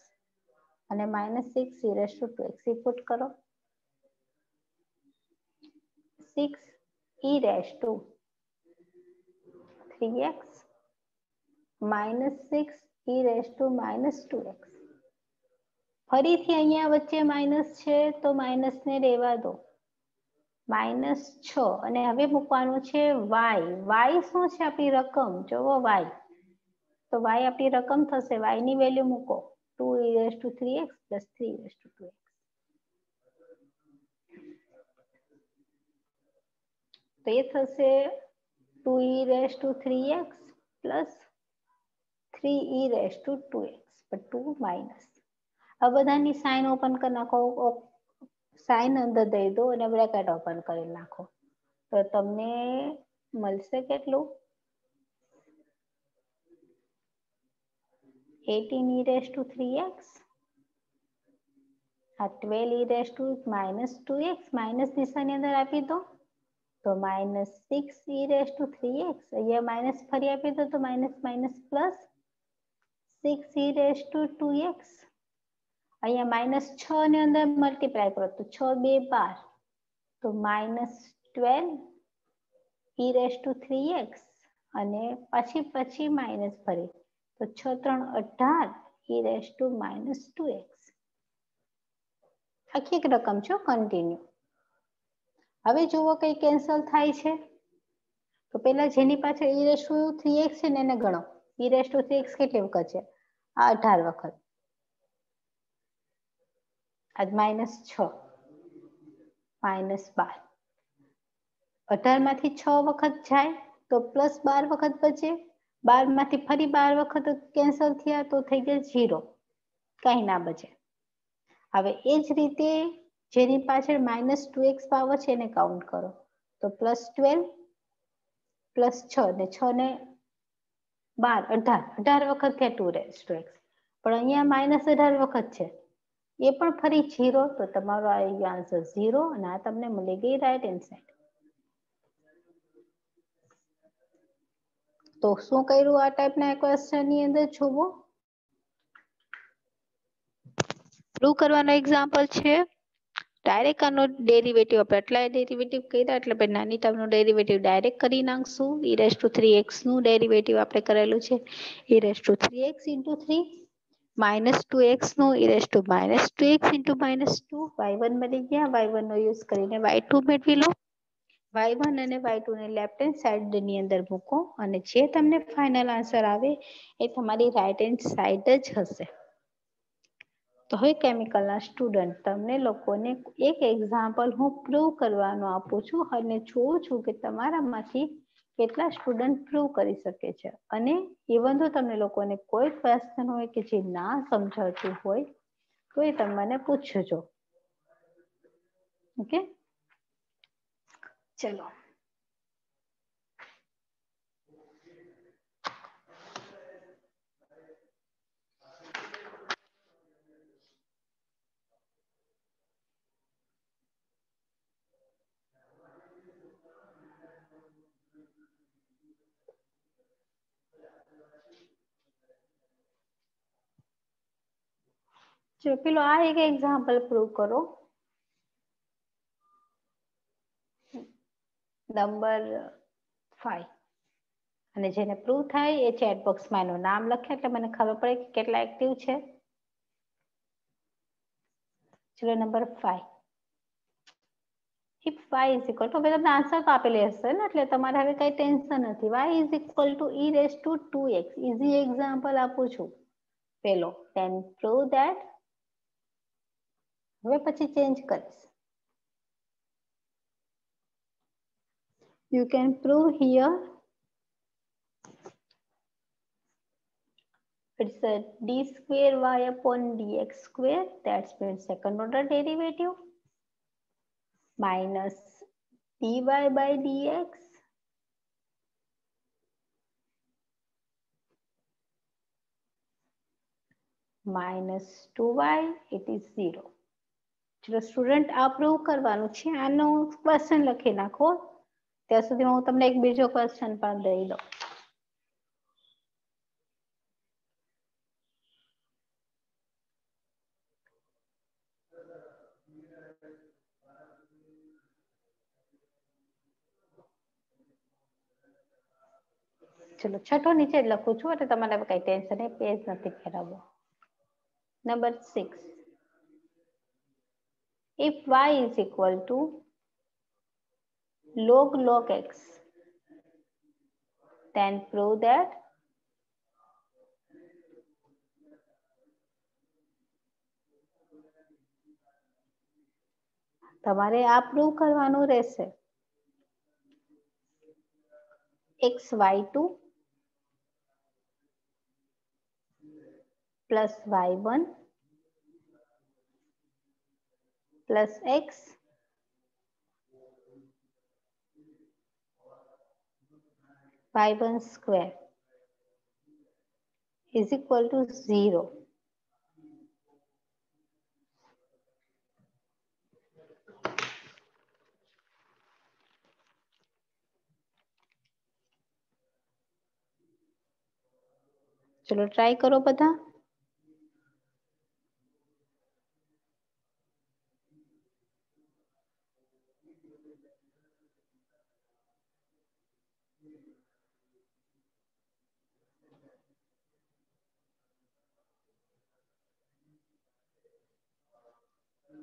અને minus six e raise to two x input કરો six e raise to three x minus six e raise to minus two x ફરીથી અહીંયા વચ્ચે માઇનસ છે તો માઇનસને રહેવા દો માઇનસ છ અને હવે મૂકવાનું છે વાય વાય શું છે આપણી રકમ જોવો વાય તો વાય આપણી રકમ થશે વાયની વેલ્યુ મૂકો two e raise to three x plus three e raise to two x તો એ થશે two e raise to three x plus three e raise to two x two minus આ બધાની સાઇન ઓપન કરી નાખો સાઇન અંદર દઈ દો અને બ્રેકેટ ઓપન કરી નાખો તો તમને મળશે કેટલું eighteen e raise to three x આ twelve e raise to minus two x minus દિશાની અંદર આપી દો તો minus six e raise to three x અહીંયા માઇનસ ફરી આપી દો તો minus minus plus six e raise to two x અહીંયા માઇનસ છ ને અંદર મલ્ટીપ્લાય કરો તો છ બે બાર તો minus twelve e raise to three x અને પછી પછી માઇનસ ફરી તો છ ત્રણ અઢાર e raise to minus two x આખી એક રકમ છો કન્ટિન્યુ હવે જુઓ કઈ કેન્સલ થાય છે તો પેલા જેની પાછળ e raise to three x છે ને એને ગણો e raise to three x કેટલી વખત છે આ અઢાર વખત આજ માઇનસ છ માઇનસ બાર અઢાર માંથી છ વખત જાય તો પ્લસ બાર વખત બચે બાર માંથી ફરી બાર વખત કેન્સલ થયા તો થઈ ગયા ઝીરો કઈ ના બચે હવે એ જ રીતે જેની પાછળ માઇનસ ટુ એક્સ પાવર છે એને કાઉન્ટ કરો તો પ્લસ ટ્વેલ્વ પ્લસ છ ને છ ને બાર અઢાર અઢાર વખત થયા ટુ રેસ ટુ એક્સ પણ અહીંયા માઇનસ અઢાર વખત છે એ પણ ફરી જીરો તો તમારો આવી આન્સર ઝીરો અને આ તમને મળી ગઈ રાઈટ હેન્ડ તો શું કર્યું આ ટાઈપના ક્વેશ્ચનની અંદર જોવો પ્રૂવ કરવાનો એક્ઝામ્પલ છે ડાયરેક્ટ આનો ડેરિવેટિવ આપણે એટલા ડેરિવેટિવ કર્યા એટલે આપણે નાની ટર્મનું ડેરિવેટિવ ડાયરેક્ટ કરી નાખશું ઈ રેસ ટુ થ્રી એક્સનું ડેરિવેટિવ આપણે કરેલું છે e raise to three x into three minus two x નું e raise to minus two x into minus two y one મળી ગયા વાય વનનો યુઝ કરીને વાય ટુ મેળવી લો વાય વન અને વાય ટુને લેફ્ટ હેન્ડ સાઈડની અંદર મૂકો અને જે તમને ફાઇનલ આન્સર આવે એ તમારી રાઈટ હેન્ડ સાઈડ જ હશે તો હવે કેમિકલના સ્ટુડન્ટ તમને લોકોને એક એક્ઝામ્પલ હું પ્રૂવ કરવાનું આપું છું અને જોઉં છું કે તમારામાંથી કેટલા સ્ટુડન્ટ પ્રૂવ કરી શકે છે અને ઇવન તો તમને લોકોને કોઈ ક્વેશ્ચન હોય કે જે ના સમજાતું હોય તો એ તમે મને પૂછજો ઓકે ચલો પેલો આ એક એક્ઝામ્પલ પ્રૂવ કરો નંબર ફાઈવ અને જેને પ્રૂવ થાય એ ચેટ બોક્સમાં એનું નામ લખે એટલે મને ખબર પડે કે કેટલા એક્ટિવ છે ચલો number five if y is equal to હવે તમને આન્સર તો આપેલી હશે ને એટલે તમારે હવે કઈ ટેન્શન નથી y y equal to e e to two x easy example આપું છું પેલો then prove that હવે પછી ચેન્જ કરીશ you can prove here it's a d square y upon dx square that's second order derivative minus dy by dx minus 2y it is 0 student આ કરવાનું છે આનો ક્વેશ્ચન લખી નાખો ત્યાં સુધી હું તમને એક બીજો ક્વેશ્ચન પણ દઈ દઉં ચલો છઠ્ઠો નીચે લખું છું એટલે તમારે કઈ ટેન્શન એ પેજ નથી ફેરવવો number six if y is equal to log log x then prove that તમારે આ પ્રૂવ કરવાનું રહેશે x y two plus y one plus x by one square is equal to zero चलो ट्राई करो बता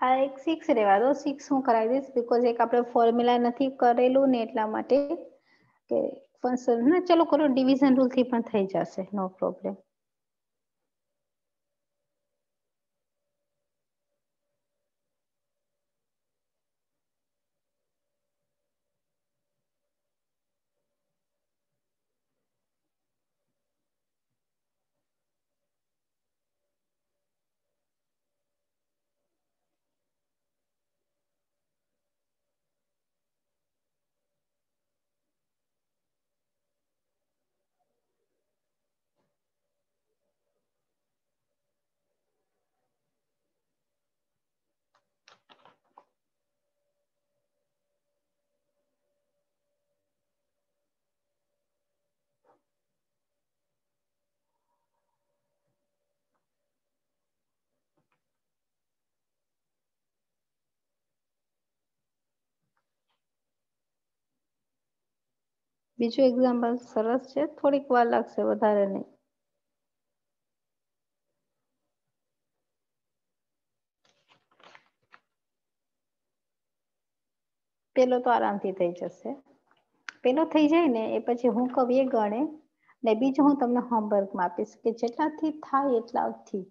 હા એક સિક્સ રહેવા દો સિક્સ હું કરાવી દઈશ બીકોઝ એક આપણે ફોર્મ્યુલા નથી કરેલું ને એટલા માટે કે પણ ના ચલો કરો ડિવિઝન રૂલથી પણ થઈ જશે નો પ્રોબ્લેમ બીજું એક્ઝામ્પલ સરસ છે થોડીક વાર લાગશે વધારે નહીં પેલો તો આરામથી થઈ જશે પેલો થઈ જાય ને એ પછી હું કહું એ ગણે ને બીજું હું તમને હોમવર્કમાં આપીશ કે જેટલાથી થાય એટલાથી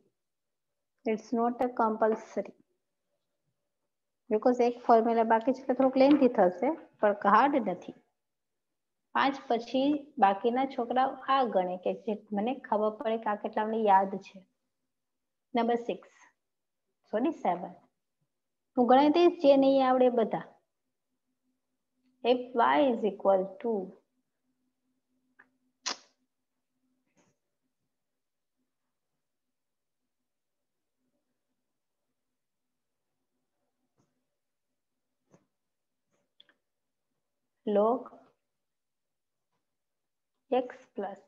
it's not a compulsory because એક ફોર્મ્યુલા બાકી છે કે થોડુંક લેન્થી થશે પણ હાર્ડ નથી પાંચ પછી બાકીના છોકરાઓ આ ગણે કે જે મને ખબર પડે કે આ કેટલા મને યાદ છે નંબર સિક્સ સોરી સેવન હું ગણાય દઈશ જે નહીં આવડે બધા if y is equal to log x plus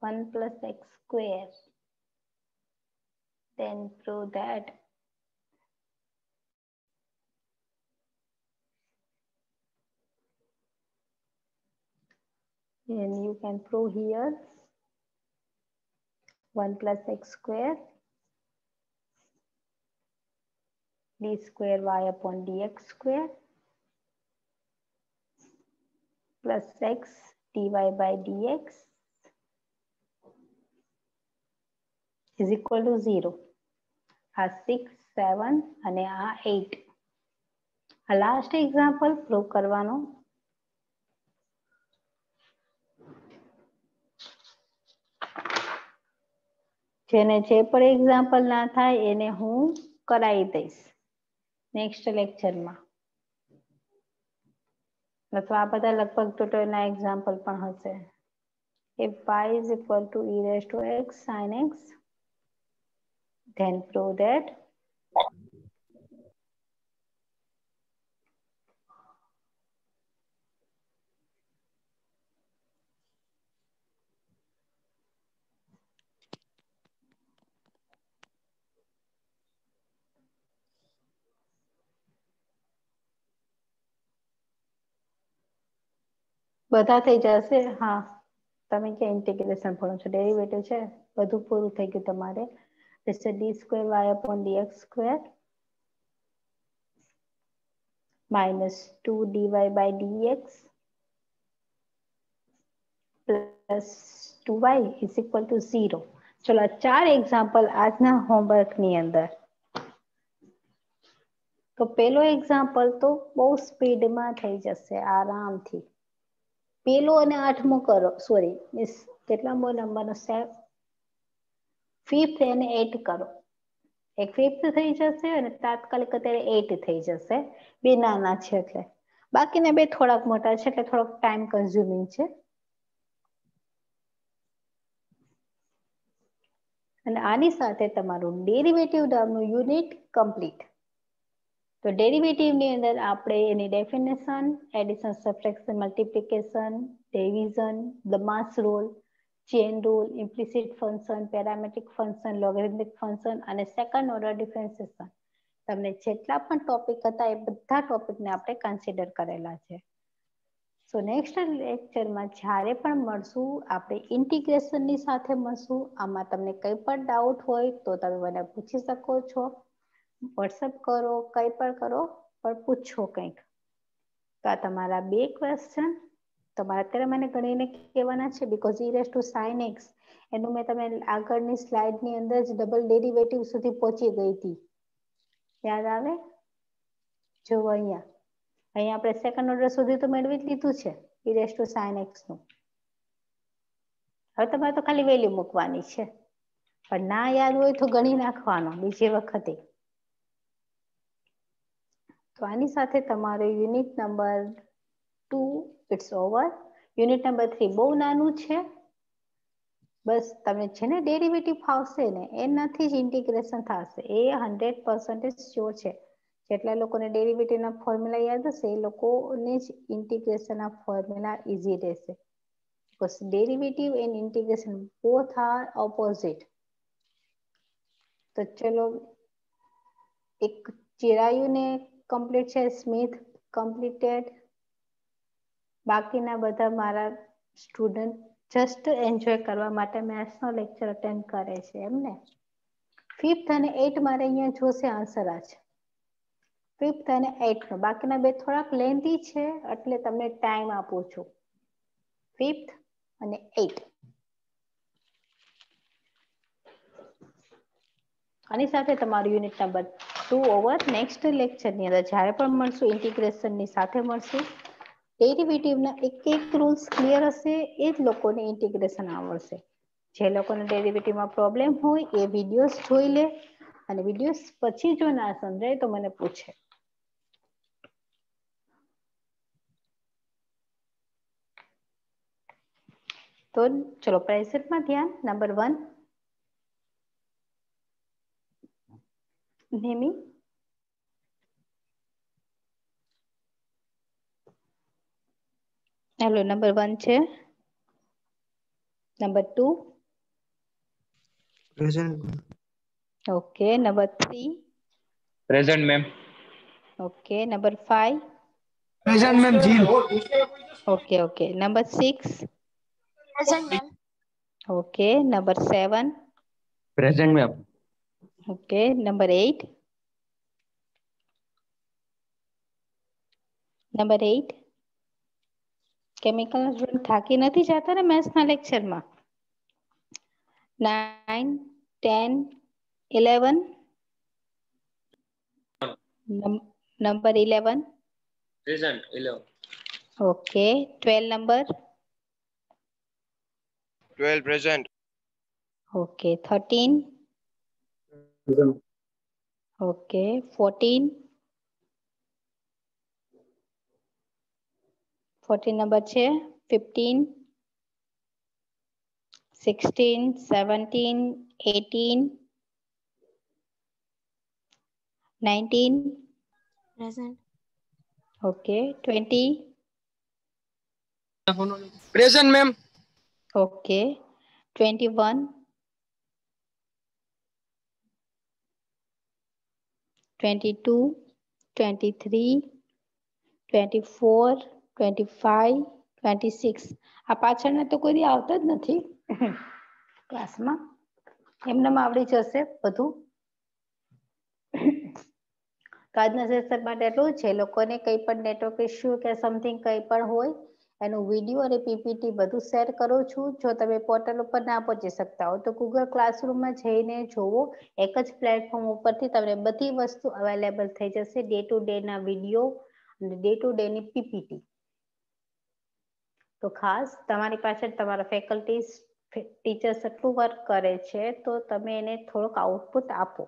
1 plus x square. Then prove that and you can prove here 1 plus x square d square y upon dx square plus x dy by dx is equal to 0. આ સિક્સ સેવન અને આ એઇટ આ લાસ્ટ એક્ઝામ્પલ પ્રૂવ કરવાનો જેને જે પણ એક્ઝામ્પલ ના થાય એને હું કરાવી દઈશ નેક્સ્ટ લેક્ચરમાં અથવા આ બધા લગભગ ટોટલના એક્ઝામ્પલ પણ હશે if y is equal to e raised to x sin x then prove that બધા થઈ જશે હા તમે કે ઇન્ટિગ્રેશન ફોર્મ છો ડેરિવેટિવ છે બધું પૂરું થઈ ગયું તમારે એટલે d square y upon dx square minus two dy by dx plus two y is equal to zero ચલો ચાર એક્ઝામ્પલ આજના હોમવર્કની અંદર તો પેલો એક્ઝામ્પલ તો બહુ સ્પીડમાં થઈ જશે આરામથી પેલો અને આઠમો કરો સોરી મીન્સ કેટલામો નંબરનો સેફ ફિફ્થ અને એટ કરો એક ફિફ્થ થઈ જશે અને તાત્કાલિક અત્યારે એટ થઈ જશે બે નાના છે એટલે બાકીના બે થોડાક મોટા છે એટલે થોડોક ટાઈમ કન્ઝ્યુમિંગ છે અને આની સાથે તમારું ડેરિવેટિવ નામનું યુનિટ કમ્પ્લીટ તો ડેરિવેટિવની અંદર આપણે એની definition addition subtraction multiplication division the mass rule chain rule implicit function parametric function logarithmic function અને સેકન્ડ ઓર્ડર ડિફરન્સિએશન તમને જેટલા પણ ટોપિક હતા એ બધા ટોપિકને આપણે કન્સિડર કરેલા છે સો નેક્સ્ટ લેક્ચરમાં જ્યારે પણ મળશું આપણે ઇન્ટિગ્રેશનની સાથે મળશું આમાં તમને કંઈ પણ ડાઉટ હોય તો તમે મને પૂછી શકો છો વોટ્સઅપ કરો કંઈ પણ કરો પણ પૂછો કંઈક તો તમારા બે ક્વેશ્ચન તમારે અત્યારે મને ગણીને કહેવાના છે because e raise to sine x એનું મેં તમે આગળની સ્લાઇડની અંદર જ ડબલ ડેરિવેટિવ સુધી પહોંચી ગઈ હતી યાદ આવે જો અહીંયા અહીંયા આપણે સેકન્ડ ઓર્ડર સુધી તો મેળવી જ લીધું છે ઈ રેસ ટુ સાઇન એક્સનું હવે તમારે તો ખાલી વેલ્યુ મૂકવાની છે પણ ના યાદ હોય તો ગણી નાખવાનો બીજી વખતે તો આની સાથે તમારો unit number two it's over unit number three બહુ નાનું છે બસ તમને જેને ડેરિવેટિવ ફાવશે ને એનાથી જ ઇન્ટિગ્રેશન થશે એ હંડ્રેડ પર્સન્ટેજ શ્યોર છે જેટલા લોકોને ડેરિવેટિવના ફોર્મ્યુલા યાદ હશે એ લોકોને જ ઇન્ટિગ્રેશનના ફોર્મ્યુલા ઇઝી રહેશે because derivative and integration both are opposite તો ચલો એક ચિરાયુને કમ્પ્લીટ છે સ્મિથ કમ્પ્લીટેડ બાકીના બધા મારા સ્ટુડન્ટ જસ્ટ એન્જોય કરવા માટે મેથ્સનો લેક્ચર અટેન્ડ કરે છે એમને ફિફ્થ અને એઇટ મારે અહીંયા જોશે આન્સર આ છે ફિફ્થ અને એઇટનો બાકીના બે થોડાક લેન્ધી છે એટલે તમને ટાઈમ આપું છું ફિફ્થ અને એઇટ આની સાથે તમારું unit number two over next લેક્ચરની અંદર જ્યારે પણ મળશું ઇન્ટિગ્રેશનની સાથે મળશું ડેરિવેટિવના એક એક રૂલ્સ ક્લિયર હશે એ જ લોકોને ઇન્ટિગ્રેશન આવડશે જે લોકોને ડેરિવેટિવમાં પ્રોબ્લેમ હોય એ વિડીયોઝ જોઈ લે અને વિડીયોઝ પછી જો ના સમજાય તો મને પૂછે તો ચલો પ્રેઝન્ટમાં ધ્યાન નંબર વન नेमी હેલો નંબર વન છે number two present okay number three present ma'am okay number five present ma'am Jeel okay okay number six present ma'am okay number seven present ma'am Okay, number eight. Number eight chemical husband થાકી નથી જતા ને મેથ્સના લેક્ચરમાં nine ten eleven number eleven present eleven okay twelve number twelve present okay thirteen Present. Okay, 14. 14 number chair, 15, 16, 17, 18, 19. Present. Okay, 20. Present, ma'am. Okay, 21. 22, 23, 24, 25, 26. આ પાછળના તો કોઈ આવતા જ નથી ક્લાસમાં એમનામાં આવડી જશે બધું તો આજના સેશન માટે એટલું છે લોકોને કંઈ પણ નેટવર્ક ઇશ્યુ કે સમથિંગ કંઈ પણ હોય એનો વિડીયો અને પીપીટી બધું શેર કરું છું જો તમે પોર્ટલ ઉપર ના પહોંચી શકતા હો તો ગૂગલ ક્લાસરૂમમાં જઈને જોવો એક જ પ્લેટફોર્મ ઉપરથી તમને બધી વસ્તુ અવેલેબલ થઈ જશે ડે ટુ ડેના વિડીયો અને ડે ટુ ડેની પીપીટી તો ખાસ તમારી પાછળ તમારા ફેકલ્ટીઝ ટીચર્સ એટલું વર્ક કરે છે તો તમે એને થોડોક આઉટપુટ આપો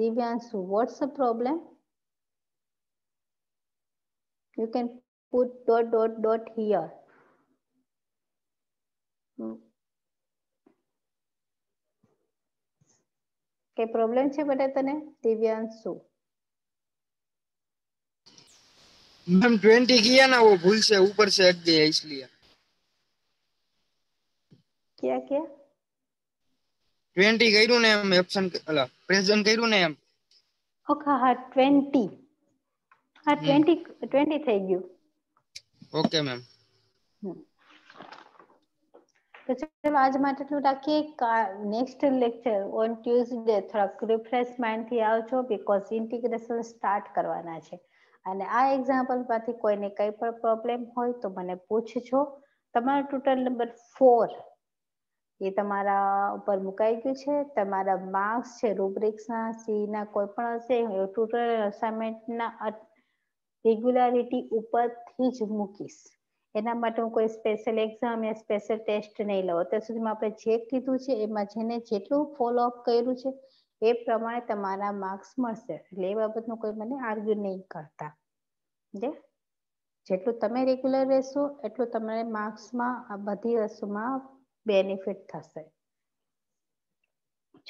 Divyanshu what's problem you can put dot dot dot here કઈ hmm. પ્રોબ્લેમ છે બેટા તને દિવ્યાંશુ मैम ट्वेंटी किया ना वो भूल से ऊपर से हट गया इसलिए क्या क्या ट्वेंटी करूँ ने हम ऑप्शन अला प्रेजेंट करूँ ने हम ओके हाँ ट्वेंटी હા ટ્વેન્ટી ટ્વેન્ટી થઈ ગયું ઓકે મેમ તો આજ માટે એટલું રાખીએ નેક્સ્ટ લેક્ચર ઓન ટ્યુઝડે થોડાક રિફ્રેશ માઇન્ડથી આવજો બીકોઝ ઇન્ટિગ્રેશન સ્ટાર્ટ કરવાના છે અને આ એક્ઝામ્પલમાંથી કોઈને કંઈ પણ પ્રોબ્લેમ હોય તો મને પૂછજો તમારો ટોટલ નંબર ફોર એ તમારા ઉપર મુકાઈ ગયું છે તમારા માર્ક્સ છે રૂબ્રિક્સના સીના કોઈ પણ હશે ટોટલ અસાઇનમેન્ટના રેગ્યુલારિટી ઉપરથી જ મૂકીશ એના માટે હું કોઈ સ્પેશિયલ એક્ઝામ યા સ્પેશિયલ ટેસ્ટ નહીં લઉં અત્યાર સુધીમાં આપણે જે કીધું છે એમાં જેને જેટલું ફોલોઅપ કર્યું છે એ પ્રમાણે તમારા માર્ક્સ મળશે એટલે એ બાબતનું કોઈ મને આર્ગ્યુ નહીં કરતા જે જેટલું તમે રેગ્યુલર રહેશો એટલું તમારે માર્ક્સમાં આ બધી વસ્તુમાં બેનિફિટ થશે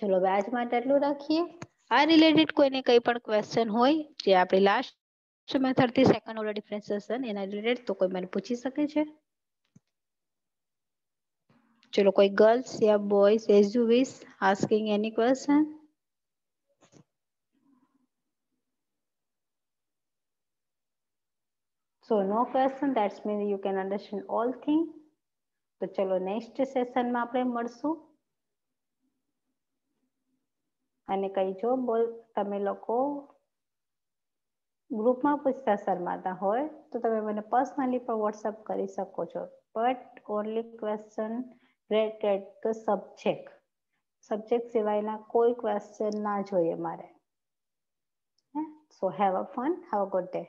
ચલો હવે આજ માટે એટલું રાખીએ આ રિલેટેડ કોઈને કંઈ પણ ક્વેશ્ચન હોય જે આપણે last So my 30 second order differentiation in related તો કોઈ મને પૂછી શકે છે ચલો કોઈ ગર્લ્સ યા boys as you wish asking any question So no question that's mean you can understand all thing તો ચલો નેક્સ્ટ સેશન માં આપણે મળશું અને કઈ જો બોલ તમે લોકો ગ્રુપમાં પૂછતા શરમાતા હોય તો તમે મને પર્સનલી પણ વોટ્સઅપ કરી શકો છો but only question related to subject subject સિવાયના કોઈ ક્વેશ્ચન ના જોઈએ મારે so have a fun have a good day